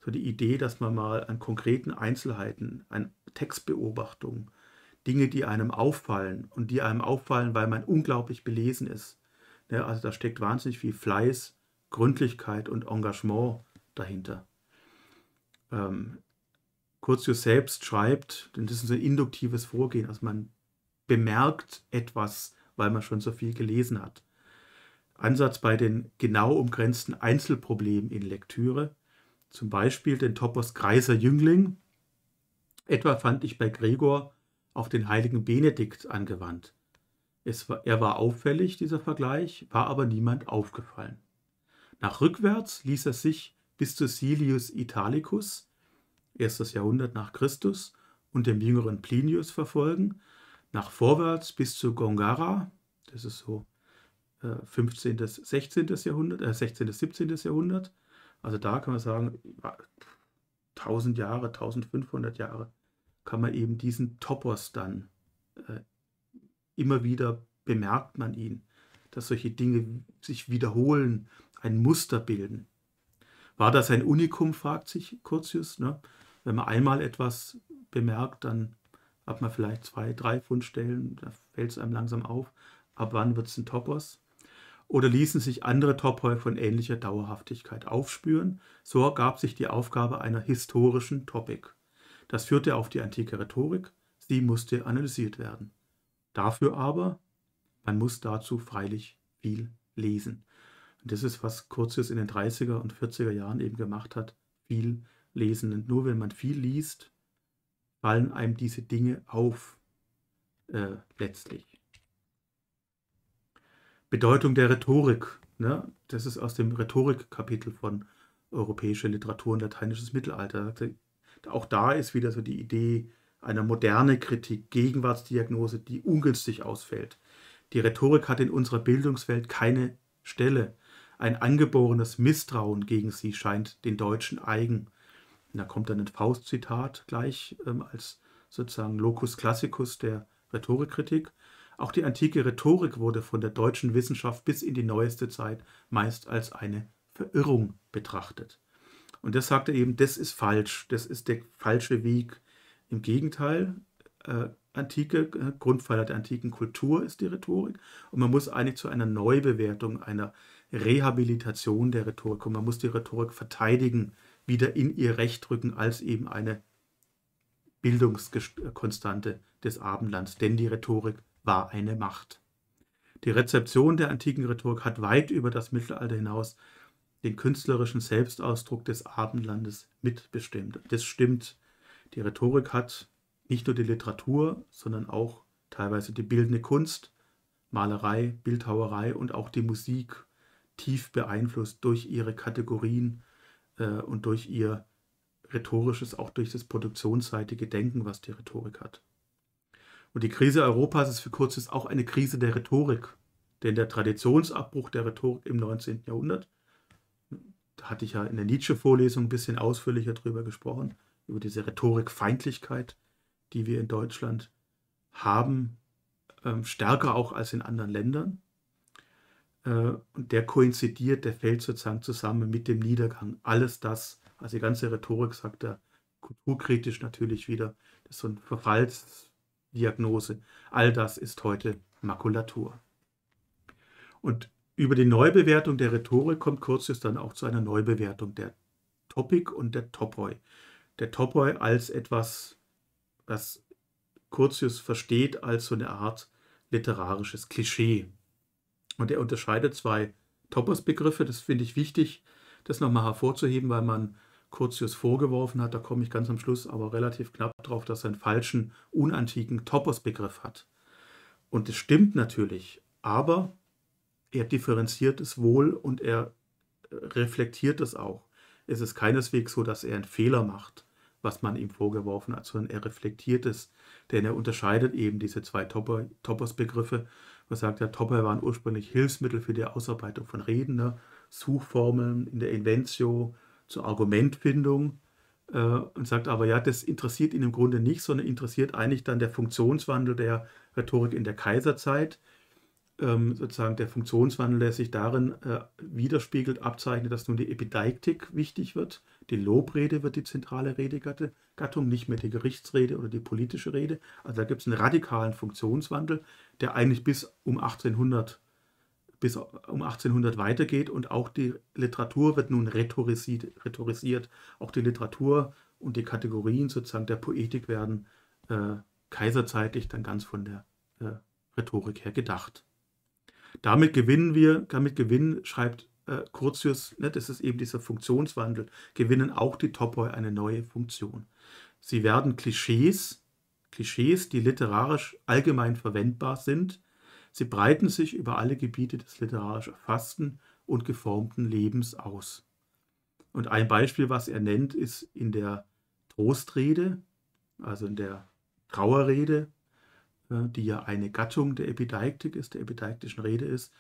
so die Idee, dass man mal an konkreten Einzelheiten, an Textbeobachtungen, Dinge, die einem auffallen und die einem auffallen, weil man unglaublich belesen ist. Ja, ne, also da steckt wahnsinnig viel Fleiß, Gründlichkeit und Engagement dahinter. Ähm, Curtius selbst schreibt, denn das ist ein induktives Vorgehen, also man bemerkt etwas, weil man schon so viel gelesen hat. Ansatz bei den genau umgrenzten Einzelproblemen in Lektüre zum Beispiel den Topos Greiser Jüngling. Etwa fand ich bei Gregor auf den heiligen Benedikt angewandt. War, er war auffällig, dieser Vergleich, war aber niemand aufgefallen. Nach rückwärts ließ er sich bis zu Silius Italicus, 1. Jahrhundert nach Christus, und dem jüngeren Plinius verfolgen, nach vorwärts bis zu Gongara, das ist so 15. Äh, 16. Jahrhundert, äh 16. 17. Jahrhundert, also da kann man sagen, 1000 Jahre, 1500 Jahre kann man eben diesen Topos dann äh, immer wieder bemerkt man ihn, dass solche Dinge sich wiederholen, ein Muster bilden. War das ein Unikum, fragt sich Curtius. Ne? Wenn man einmal etwas bemerkt, dann hat man vielleicht zwei, drei Fundstellen, da fällt es einem langsam auf. Ab wann wird es ein Topos? oder ließen sich andere Topoi von ähnlicher Dauerhaftigkeit aufspüren, so ergab sich die Aufgabe einer historischen Topic. Das führte auf die antike Rhetorik, sie musste analysiert werden. Dafür aber, man muss dazu freilich viel lesen. Und das ist, was Curtius in den 30er und 40er Jahren eben gemacht hat, viel lesen. Und nur wenn man viel liest, fallen einem diese Dinge auf, äh, letztlich. Bedeutung der Rhetorik. Ne? Das ist aus dem Rhetorikkapitel von Europäische Literatur und Lateinisches Mittelalter. Auch da ist wieder so die Idee einer moderne Kritik, Gegenwartsdiagnose, die ungünstig ausfällt. Die Rhetorik hat in unserer Bildungswelt keine Stelle. Ein angeborenes Misstrauen gegen sie scheint den Deutschen eigen. Und da kommt dann ein Faustzitat gleich ähm, als sozusagen Locus Classicus der Rhetorikkritik. Auch die antike Rhetorik wurde von der deutschen Wissenschaft bis in die neueste Zeit meist als eine Verirrung betrachtet. Und das sagt er eben, das ist falsch, das ist der falsche Weg. Im Gegenteil, äh, antike äh, Grundpfeiler der antiken Kultur ist die Rhetorik. Und man muss eigentlich zu einer Neubewertung, einer Rehabilitation der Rhetorik kommen. Man muss die Rhetorik verteidigen, wieder in ihr Recht rücken, als eben eine Bildungskonstante des Abendlands. Denn die Rhetorik war eine Macht. Die Rezeption der antiken Rhetorik hat weit über das Mittelalter hinaus den künstlerischen Selbstausdruck des Abendlandes mitbestimmt. Das stimmt. Die Rhetorik hat nicht nur die Literatur, sondern auch teilweise die bildende Kunst, Malerei, Bildhauerei und auch die Musik tief beeinflusst durch ihre Kategorien äh, und durch ihr rhetorisches, auch durch das produktionsseitige Denken, was die Rhetorik hat. Und die Krise Europas ist für kurzes auch eine Krise der Rhetorik. Denn der Traditionsabbruch der Rhetorik im 19. Jahrhundert, da hatte ich ja in der Nietzsche-Vorlesung ein bisschen ausführlicher drüber gesprochen, über diese Rhetorikfeindlichkeit, die wir in Deutschland haben, ähm, stärker auch als in anderen Ländern. Äh, und der koinzidiert, der fällt sozusagen zusammen mit dem Niedergang. Alles das, also die ganze Rhetorik, sagt er, kulturkritisch natürlich wieder, das ist so ein Verfalls, Diagnose. All das ist heute Makulatur. Und über die Neubewertung der Rhetorik kommt Curtius dann auch zu einer Neubewertung der Topic und der Topoi. Der Topoi als etwas, was Curtius versteht als so eine Art literarisches Klischee. Und er unterscheidet zwei Topos-Begriffe, das finde ich wichtig, das nochmal hervorzuheben, weil man Curtius vorgeworfen hat, da komme ich ganz am Schluss aber relativ knapp drauf, dass er einen falschen, unantiken Topos-Begriff hat. Und das stimmt natürlich, aber er differenziert es wohl und er äh, reflektiert es auch. Es ist keineswegs so, dass er einen Fehler macht, was man ihm vorgeworfen hat, sondern er reflektiert es, denn er unterscheidet eben diese zwei Topos-Begriffe. Man sagt ja, Topper waren ursprünglich Hilfsmittel für die Ausarbeitung von Reden, ne? Suchformeln in der Inventio, zur Argumentfindung äh, und sagt aber, ja, das interessiert ihn im Grunde nicht, sondern interessiert eigentlich dann der Funktionswandel der Rhetorik in der Kaiserzeit. Ähm, sozusagen der Funktionswandel, der sich darin äh, widerspiegelt, abzeichnet, dass nun die Epideiktik wichtig wird. Die Lobrede wird die zentrale Redegattung, nicht mehr die Gerichtsrede oder die politische Rede. Also da gibt es einen radikalen Funktionswandel, der eigentlich bis um 1800 bis um 1800 weitergeht und auch die Literatur wird nun rhetorisiert. rhetorisiert. Auch die Literatur und die Kategorien sozusagen der Poetik werden äh, kaiserzeitlich dann ganz von der äh, Rhetorik her gedacht. Damit gewinnen wir, damit gewinnen, schreibt äh, Curtius, ne, das ist eben dieser Funktionswandel, gewinnen auch die Topoi eine neue Funktion. Sie werden Klischees, Klischees, die literarisch allgemein verwendbar sind, Sie breiten sich über alle Gebiete des literarisch erfassten und geformten Lebens aus. Und ein Beispiel, was er nennt, ist in der Trostrede, also in der Trauerrede, äh, die ja eine Gattung der Epideiktik ist, der epideiktischen Rede ist,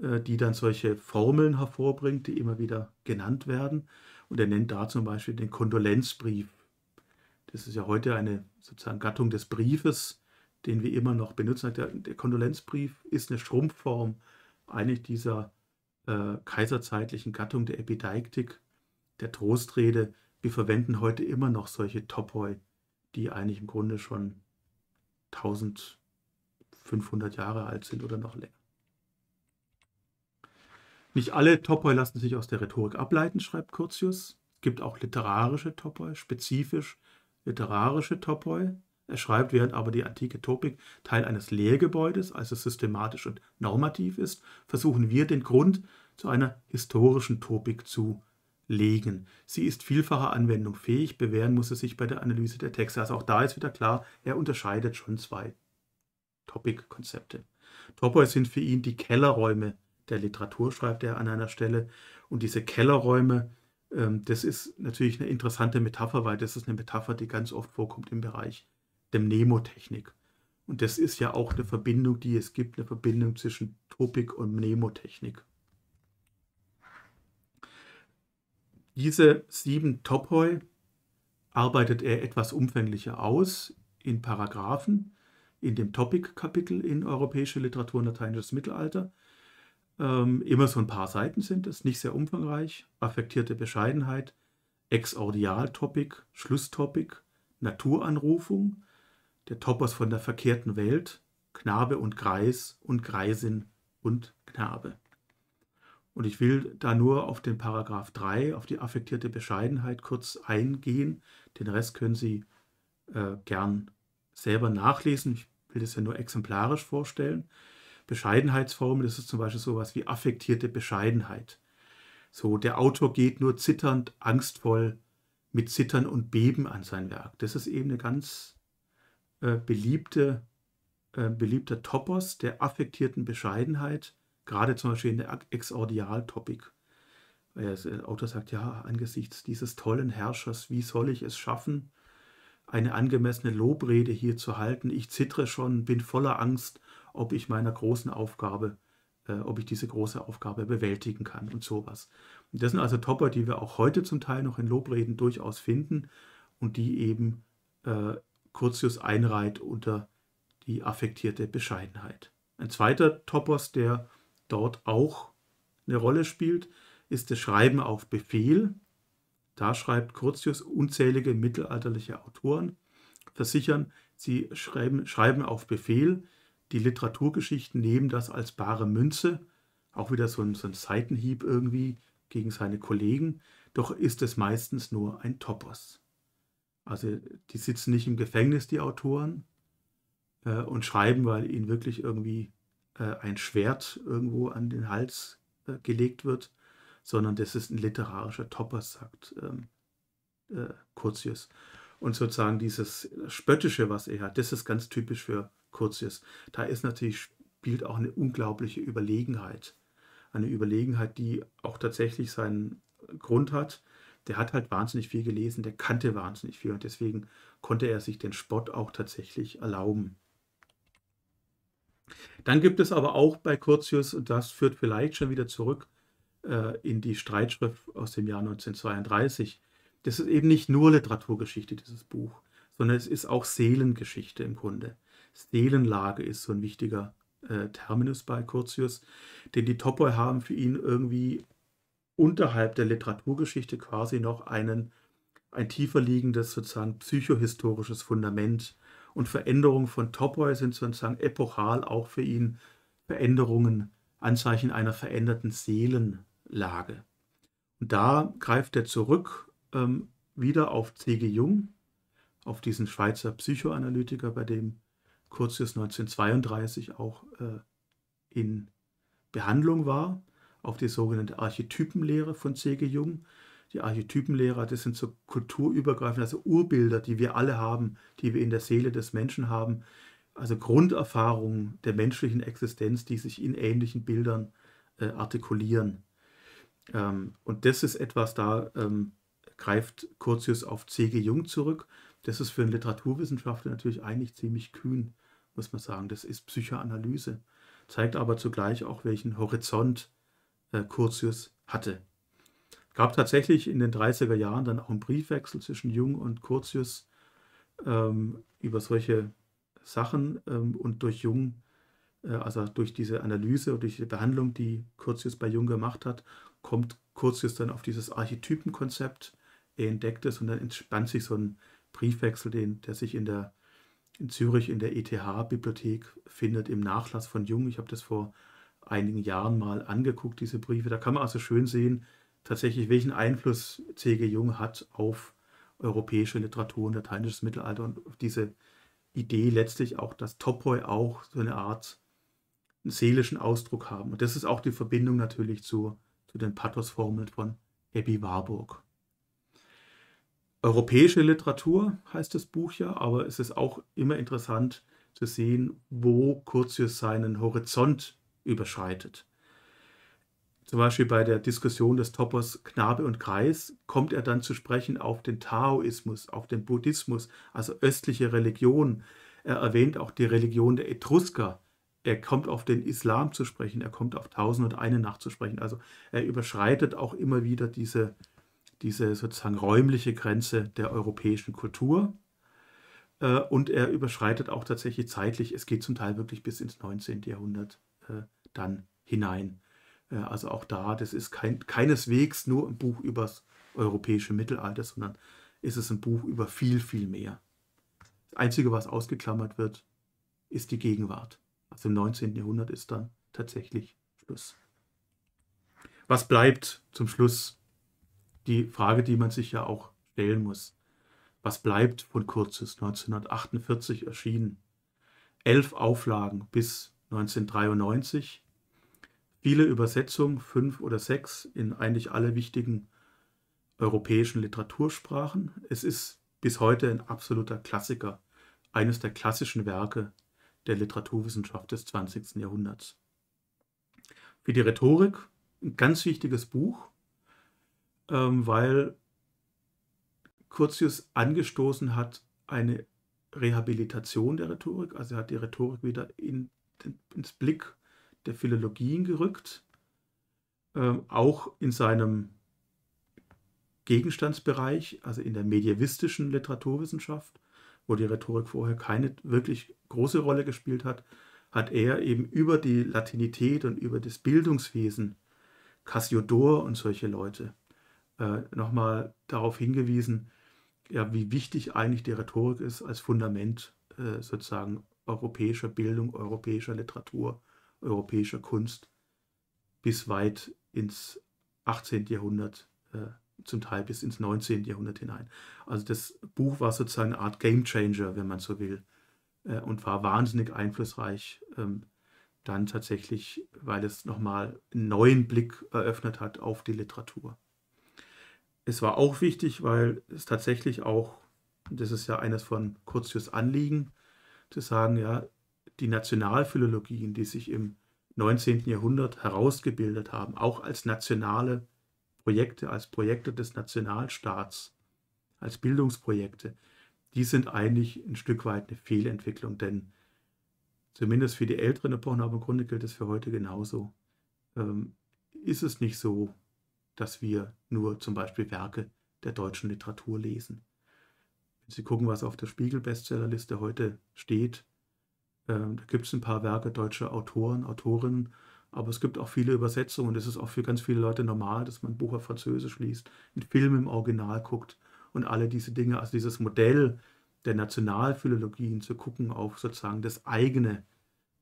äh, die dann solche Formeln hervorbringt, die immer wieder genannt werden. Und er nennt da zum Beispiel den Kondolenzbrief. Das ist ja heute eine sozusagen Gattung des Briefes, den wir immer noch benutzen. Der, der Kondolenzbrief ist eine Schrumpfform eigentlich dieser äh, kaiserzeitlichen Gattung der Epideiktik, der Trostrede. Wir verwenden heute immer noch solche Topoi, die eigentlich im Grunde schon 1500 Jahre alt sind oder noch länger. Nicht alle Topoi lassen sich aus der Rhetorik ableiten, schreibt Curtius. Es gibt auch literarische Topoi, spezifisch literarische Topoi. Er schreibt, während aber die antike Topik Teil eines Lehrgebäudes, also systematisch und normativ ist, versuchen wir den Grund zu einer historischen Topik zu legen. Sie ist vielfacher Anwendung fähig, bewähren muss es sich bei der Analyse der Texte. Also auch da ist wieder klar, er unterscheidet schon zwei Topic-Konzepte. Topoi sind für ihn die Kellerräume der Literatur, schreibt er an einer Stelle. Und diese Kellerräume, ähm, das ist natürlich eine interessante Metapher, weil das ist eine Metapher, die ganz oft vorkommt im Bereich der Mnemotechnik. Und das ist ja auch eine Verbindung, die es gibt, eine Verbindung zwischen Topik und Mnemotechnik. Diese sieben Topoi arbeitet er etwas umfänglicher aus in Paragraphen, in dem Topic-Kapitel in Europäische Literatur und Lateinisches Mittelalter. Ähm, immer so ein paar Seiten sind es, nicht sehr umfangreich. Affektierte Bescheidenheit, exordial Exordialtopik, Schlusstopik, Naturanrufung, der Topos von der verkehrten Welt, Knabe und Greis und Greisin und Knabe. Und ich will da nur auf den Paragraph 3, auf die affektierte Bescheidenheit kurz eingehen. Den Rest können Sie äh, gern selber nachlesen. Ich will das ja nur exemplarisch vorstellen. Bescheidenheitsformel, das ist zum Beispiel sowas wie affektierte Bescheidenheit. So, der Autor geht nur zitternd, angstvoll, mit Zittern und Beben an sein Werk. Das ist eben eine ganz äh, beliebte, äh, beliebter Topos der affektierten Bescheidenheit, gerade zum Beispiel in der exordial topic Der äh, Autor sagt, ja, angesichts dieses tollen Herrschers, wie soll ich es schaffen, eine angemessene Lobrede hier zu halten? Ich zittere schon, bin voller Angst, ob ich meiner großen Aufgabe, äh, ob ich diese große Aufgabe bewältigen kann und sowas. Und das sind also Topper, die wir auch heute zum Teil noch in Lobreden durchaus finden und die eben äh, Curtius einreiht unter die affektierte Bescheidenheit. Ein zweiter Topos, der dort auch eine Rolle spielt, ist das Schreiben auf Befehl. Da schreibt Curtius, unzählige mittelalterliche Autoren versichern, sie schreiben, schreiben auf Befehl. Die Literaturgeschichten nehmen das als bare Münze, auch wieder so ein, so ein Seitenhieb irgendwie gegen seine Kollegen. Doch ist es meistens nur ein Topos. Also die sitzen nicht im Gefängnis, die Autoren, äh, und schreiben, weil ihnen wirklich irgendwie äh, ein Schwert irgendwo an den Hals äh, gelegt wird, sondern das ist ein literarischer Topper, sagt ähm, äh, Curtius. Und sozusagen dieses Spöttische, was er hat, das ist ganz typisch für Curtius. Da ist natürlich, spielt auch eine unglaubliche Überlegenheit. Eine Überlegenheit, die auch tatsächlich seinen Grund hat der hat halt wahnsinnig viel gelesen, der kannte wahnsinnig viel und deswegen konnte er sich den Spott auch tatsächlich erlauben. Dann gibt es aber auch bei Curtius, und das führt vielleicht schon wieder zurück äh, in die Streitschrift aus dem Jahr 1932, das ist eben nicht nur Literaturgeschichte, dieses Buch, sondern es ist auch Seelengeschichte im Grunde. Seelenlage ist so ein wichtiger äh, Terminus bei Curtius, denn die Topoi haben für ihn irgendwie unterhalb der Literaturgeschichte quasi noch einen, ein tiefer liegendes sozusagen psychohistorisches Fundament. Und Veränderungen von Topoi sind sozusagen epochal auch für ihn Veränderungen, Anzeichen einer veränderten Seelenlage. Und da greift er zurück ähm, wieder auf C.G. Jung, auf diesen Schweizer Psychoanalytiker, bei dem Curtius 1932 auch äh, in Behandlung war auf die sogenannte Archetypenlehre von C.G. Jung. Die Archetypenlehre, das sind so kulturübergreifend, also Urbilder, die wir alle haben, die wir in der Seele des Menschen haben. Also Grunderfahrungen der menschlichen Existenz, die sich in ähnlichen Bildern äh, artikulieren. Ähm, und das ist etwas, da ähm, greift Curtius auf C.G. Jung zurück. Das ist für einen Literaturwissenschaftler natürlich eigentlich ziemlich kühn, muss man sagen. Das ist Psychoanalyse, zeigt aber zugleich auch, welchen Horizont äh, Curtius hatte. Es gab tatsächlich in den 30er Jahren dann auch einen Briefwechsel zwischen Jung und Curtius ähm, über solche Sachen ähm, und durch Jung, äh, also durch diese Analyse und durch die Behandlung, die Curtius bei Jung gemacht hat, kommt Curtius dann auf dieses Archetypenkonzept, er entdeckt es und dann entspannt sich so ein Briefwechsel, den, der sich in der in Zürich in der ETH-Bibliothek findet, im Nachlass von Jung. Ich habe das vor einigen Jahren mal angeguckt, diese Briefe. Da kann man also schön sehen, tatsächlich, welchen Einfluss C.G. Jung hat auf europäische Literatur und lateinisches Mittelalter und auf diese Idee letztlich auch, dass Topoi auch so eine Art einen seelischen Ausdruck haben. Und das ist auch die Verbindung natürlich zu, zu den Pathosformeln von Abby Warburg. Europäische Literatur heißt das Buch ja, aber es ist auch immer interessant zu sehen, wo Curtius seinen Horizont überschreitet. Zum Beispiel bei der Diskussion des Topos Knabe und Kreis kommt er dann zu sprechen auf den Taoismus, auf den Buddhismus, also östliche Religionen. Er erwähnt auch die Religion der Etrusker. Er kommt auf den Islam zu sprechen, er kommt auf Tausendundeine Nacht zu sprechen. Also er überschreitet auch immer wieder diese, diese sozusagen räumliche Grenze der europäischen Kultur. Äh, und er überschreitet auch tatsächlich zeitlich, es geht zum Teil wirklich bis ins 19. Jahrhundert. Äh, dann hinein. Äh, also auch da, das ist kein, keineswegs nur ein Buch über das europäische Mittelalter, sondern ist es ein Buch über viel, viel mehr. Das Einzige, was ausgeklammert wird, ist die Gegenwart. Also im 19. Jahrhundert ist dann tatsächlich Schluss. Was bleibt zum Schluss? Die Frage, die man sich ja auch stellen muss. Was bleibt von Kurzes 1948 erschienen? Elf Auflagen bis 1993. Viele Übersetzungen, fünf oder sechs, in eigentlich alle wichtigen europäischen Literatursprachen. Es ist bis heute ein absoluter Klassiker, eines der klassischen Werke der Literaturwissenschaft des 20. Jahrhunderts. Für die Rhetorik ein ganz wichtiges Buch, ähm, weil Curtius angestoßen hat, eine Rehabilitation der Rhetorik, also er hat die Rhetorik wieder in ins Blick der Philologien gerückt, ähm, auch in seinem Gegenstandsbereich, also in der medievistischen Literaturwissenschaft, wo die Rhetorik vorher keine wirklich große Rolle gespielt hat, hat er eben über die Latinität und über das Bildungswesen Cassiodor und solche Leute äh, nochmal darauf hingewiesen, ja, wie wichtig eigentlich die Rhetorik ist als Fundament äh, sozusagen europäischer Bildung, europäischer Literatur, europäischer Kunst bis weit ins 18. Jahrhundert, äh, zum Teil bis ins 19. Jahrhundert hinein. Also das Buch war sozusagen eine Art Game Changer, wenn man so will, äh, und war wahnsinnig einflussreich. Ähm, dann tatsächlich, weil es nochmal einen neuen Blick eröffnet hat auf die Literatur. Es war auch wichtig, weil es tatsächlich auch, das ist ja eines von Curtius Anliegen, zu sagen, ja, die Nationalphilologien, die sich im 19. Jahrhundert herausgebildet haben, auch als nationale Projekte, als Projekte des Nationalstaats, als Bildungsprojekte, die sind eigentlich ein Stück weit eine Fehlentwicklung, denn zumindest für die älteren Epochen, aber im Grunde gilt es für heute genauso, ähm, ist es nicht so, dass wir nur zum Beispiel Werke der deutschen Literatur lesen. Sie gucken, was auf der Spiegel-Bestsellerliste heute steht. Ähm, da gibt es ein paar Werke deutscher Autoren, Autorinnen, aber es gibt auch viele Übersetzungen. und Das ist auch für ganz viele Leute normal, dass man ein Buch auf Französisch liest, einen Film im Original guckt und alle diese Dinge. Also dieses Modell der Nationalphilologien zu gucken auf sozusagen das eigene,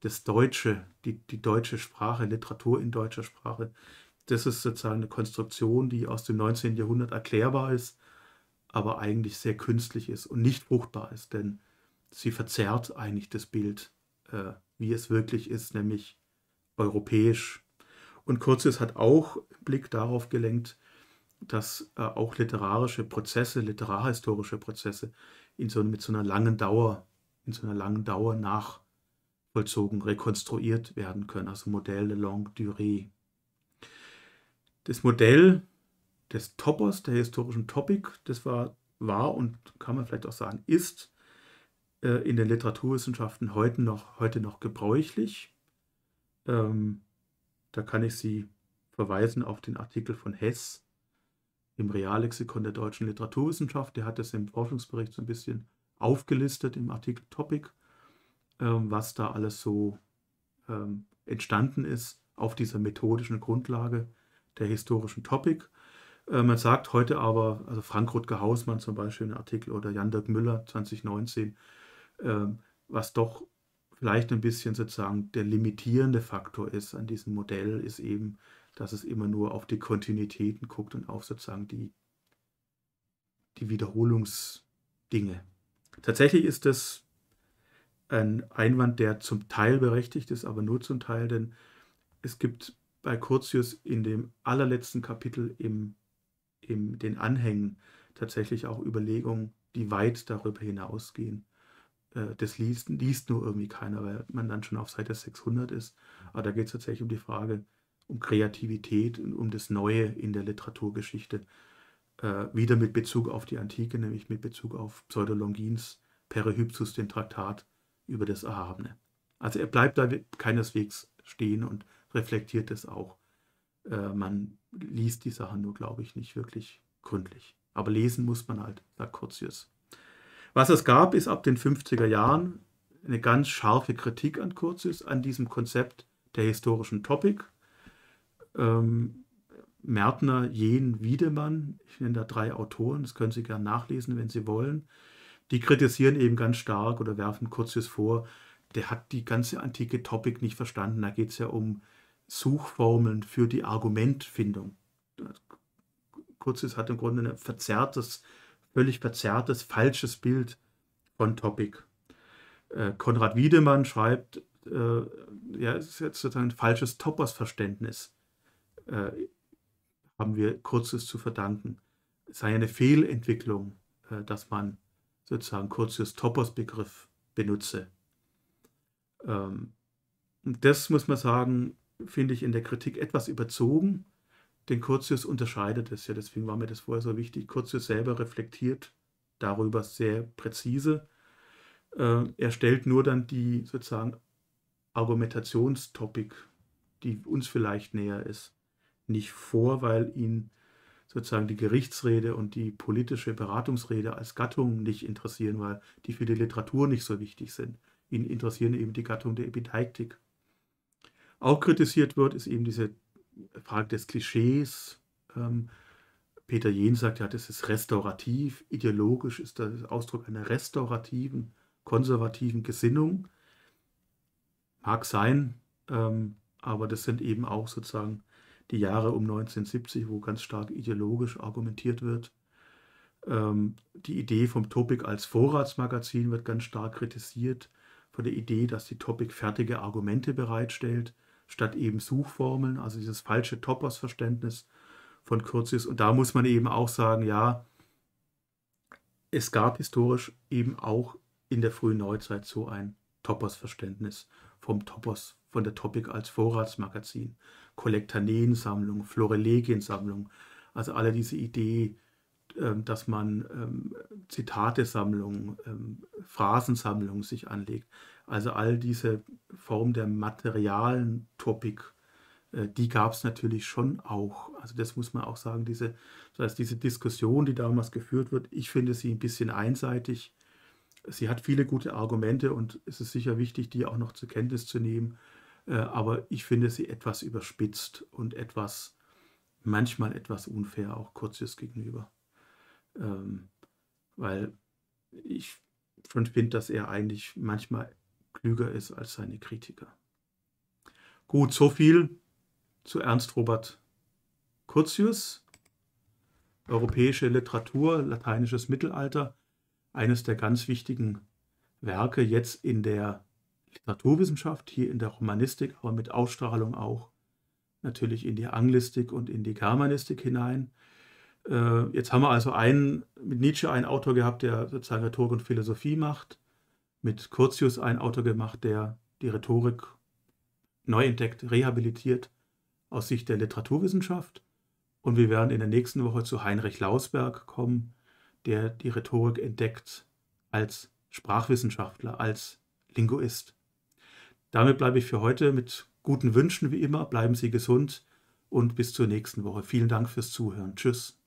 das Deutsche, die, die deutsche Sprache, Literatur in deutscher Sprache. Das ist sozusagen eine Konstruktion, die aus dem 19. Jahrhundert erklärbar ist aber eigentlich sehr künstlich ist und nicht fruchtbar ist, denn sie verzerrt eigentlich das Bild, äh, wie es wirklich ist, nämlich europäisch. Und Curtius hat auch Blick darauf gelenkt, dass äh, auch literarische Prozesse, literarhistorische Prozesse in so, mit so einer langen Dauer, in so einer langen Dauer nachvollzogen, rekonstruiert werden können. Also Modell de longue durée. Das Modell des Topos, der historischen Topic, das war, war und kann man vielleicht auch sagen, ist äh, in den Literaturwissenschaften heute noch, heute noch gebräuchlich. Ähm, da kann ich Sie verweisen auf den Artikel von Hess im Reallexikon der deutschen Literaturwissenschaft. Der hat das im Forschungsbericht so ein bisschen aufgelistet im Artikel Topic, ähm, was da alles so ähm, entstanden ist auf dieser methodischen Grundlage der historischen Topic. Äh, man sagt heute aber, also Frank Rutger Hausmann zum Beispiel ein Artikel oder Jan-Dirk Müller 2019, ähm, was doch vielleicht ein bisschen sozusagen der limitierende Faktor ist an diesem Modell, ist eben, dass es immer nur auf die Kontinuitäten guckt und auf sozusagen die, die Wiederholungsdinge. Tatsächlich ist das ein Einwand, der zum Teil berechtigt ist, aber nur zum Teil, denn es gibt bei Curtius in dem allerletzten Kapitel im in den Anhängen tatsächlich auch Überlegungen, die weit darüber hinausgehen. Äh, das liest, liest nur irgendwie keiner, weil man dann schon auf Seite 600 ist. Aber da geht es tatsächlich um die Frage, um Kreativität und um das Neue in der Literaturgeschichte. Äh, wieder mit Bezug auf die Antike, nämlich mit Bezug auf Pseudolongins Perihypsus, den Traktat über das Erhabene. Also er bleibt da keineswegs stehen und reflektiert es auch. Äh, man liest die Sache nur, glaube ich, nicht wirklich gründlich. Aber lesen muss man halt, sagt Curtius. Was es gab, ist ab den 50er Jahren eine ganz scharfe Kritik an Curtius, an diesem Konzept der historischen Topic. Ähm, Mertner, Jehn, Wiedemann, ich nenne da drei Autoren, das können Sie gerne nachlesen, wenn Sie wollen, die kritisieren eben ganz stark oder werfen Curtius vor, der hat die ganze antike Topic nicht verstanden. Da geht es ja um Suchformeln für die Argumentfindung. Kurzes hat im Grunde ein verzerrtes, völlig verzerrtes, falsches Bild von Topic. Äh, Konrad Wiedemann schreibt, äh, ja, es ist jetzt sozusagen ein falsches Topos-Verständnis, äh, haben wir Kurzes zu verdanken. Es sei eine Fehlentwicklung, dass man sozusagen Kurzes Topos-Begriff benutze. Ähm, und das muss man sagen, finde ich in der Kritik etwas überzogen, denn Curtius unterscheidet es ja, deswegen war mir das vorher so wichtig. Curtius selber reflektiert darüber sehr präzise. Äh, er stellt nur dann die sozusagen Argumentationstopic, die uns vielleicht näher ist, nicht vor, weil ihn sozusagen die Gerichtsrede und die politische Beratungsrede als Gattung nicht interessieren, weil die für die Literatur nicht so wichtig sind. Ihn interessieren eben die Gattung der Epitheiktik auch kritisiert wird, ist eben diese Frage des Klischees. Ähm, Peter Jehn sagt ja, das ist restaurativ, ideologisch ist das Ausdruck einer restaurativen, konservativen Gesinnung. Mag sein, ähm, aber das sind eben auch sozusagen die Jahre um 1970, wo ganz stark ideologisch argumentiert wird. Ähm, die Idee vom Topic als Vorratsmagazin wird ganz stark kritisiert, von der Idee, dass die Topic fertige Argumente bereitstellt statt eben Suchformeln, also dieses falsche Topos-Verständnis von Curtius. Und da muss man eben auch sagen, ja, es gab historisch eben auch in der frühen Neuzeit so ein Topos-Verständnis vom Topos, von der Topic als Vorratsmagazin, Kollektaneensammlung, Florelegiensammlung, also alle diese Idee, ähm, dass man zitate ähm, Zitatesammlungen, ähm, Phrasensammlungen sich anlegt. Also all diese Form der materialen Topik, äh, die gab es natürlich schon auch. Also das muss man auch sagen, diese, das heißt, diese Diskussion, die damals geführt wird, ich finde sie ein bisschen einseitig. Sie hat viele gute Argumente und es ist sicher wichtig, die auch noch zur Kenntnis zu nehmen. Äh, aber ich finde sie etwas überspitzt und etwas, manchmal etwas unfair, auch Kurzius gegenüber. Ähm, weil ich schon finde, dass er eigentlich manchmal klüger ist als seine Kritiker. Gut, so viel zu Ernst Robert Curtius. Europäische Literatur, lateinisches Mittelalter, eines der ganz wichtigen Werke jetzt in der Literaturwissenschaft, hier in der Romanistik, aber mit Ausstrahlung auch natürlich in die Anglistik und in die Germanistik hinein. Äh, jetzt haben wir also einen, mit Nietzsche einen Autor gehabt, der sozusagen Rhetorik und Philosophie macht mit Curtius ein Autor gemacht, der die Rhetorik neu entdeckt, rehabilitiert aus Sicht der Literaturwissenschaft. Und wir werden in der nächsten Woche zu Heinrich Lausberg kommen, der die Rhetorik entdeckt als Sprachwissenschaftler, als Linguist. Damit bleibe ich für heute mit guten Wünschen wie immer. Bleiben Sie gesund und bis zur nächsten Woche. Vielen Dank fürs Zuhören. Tschüss.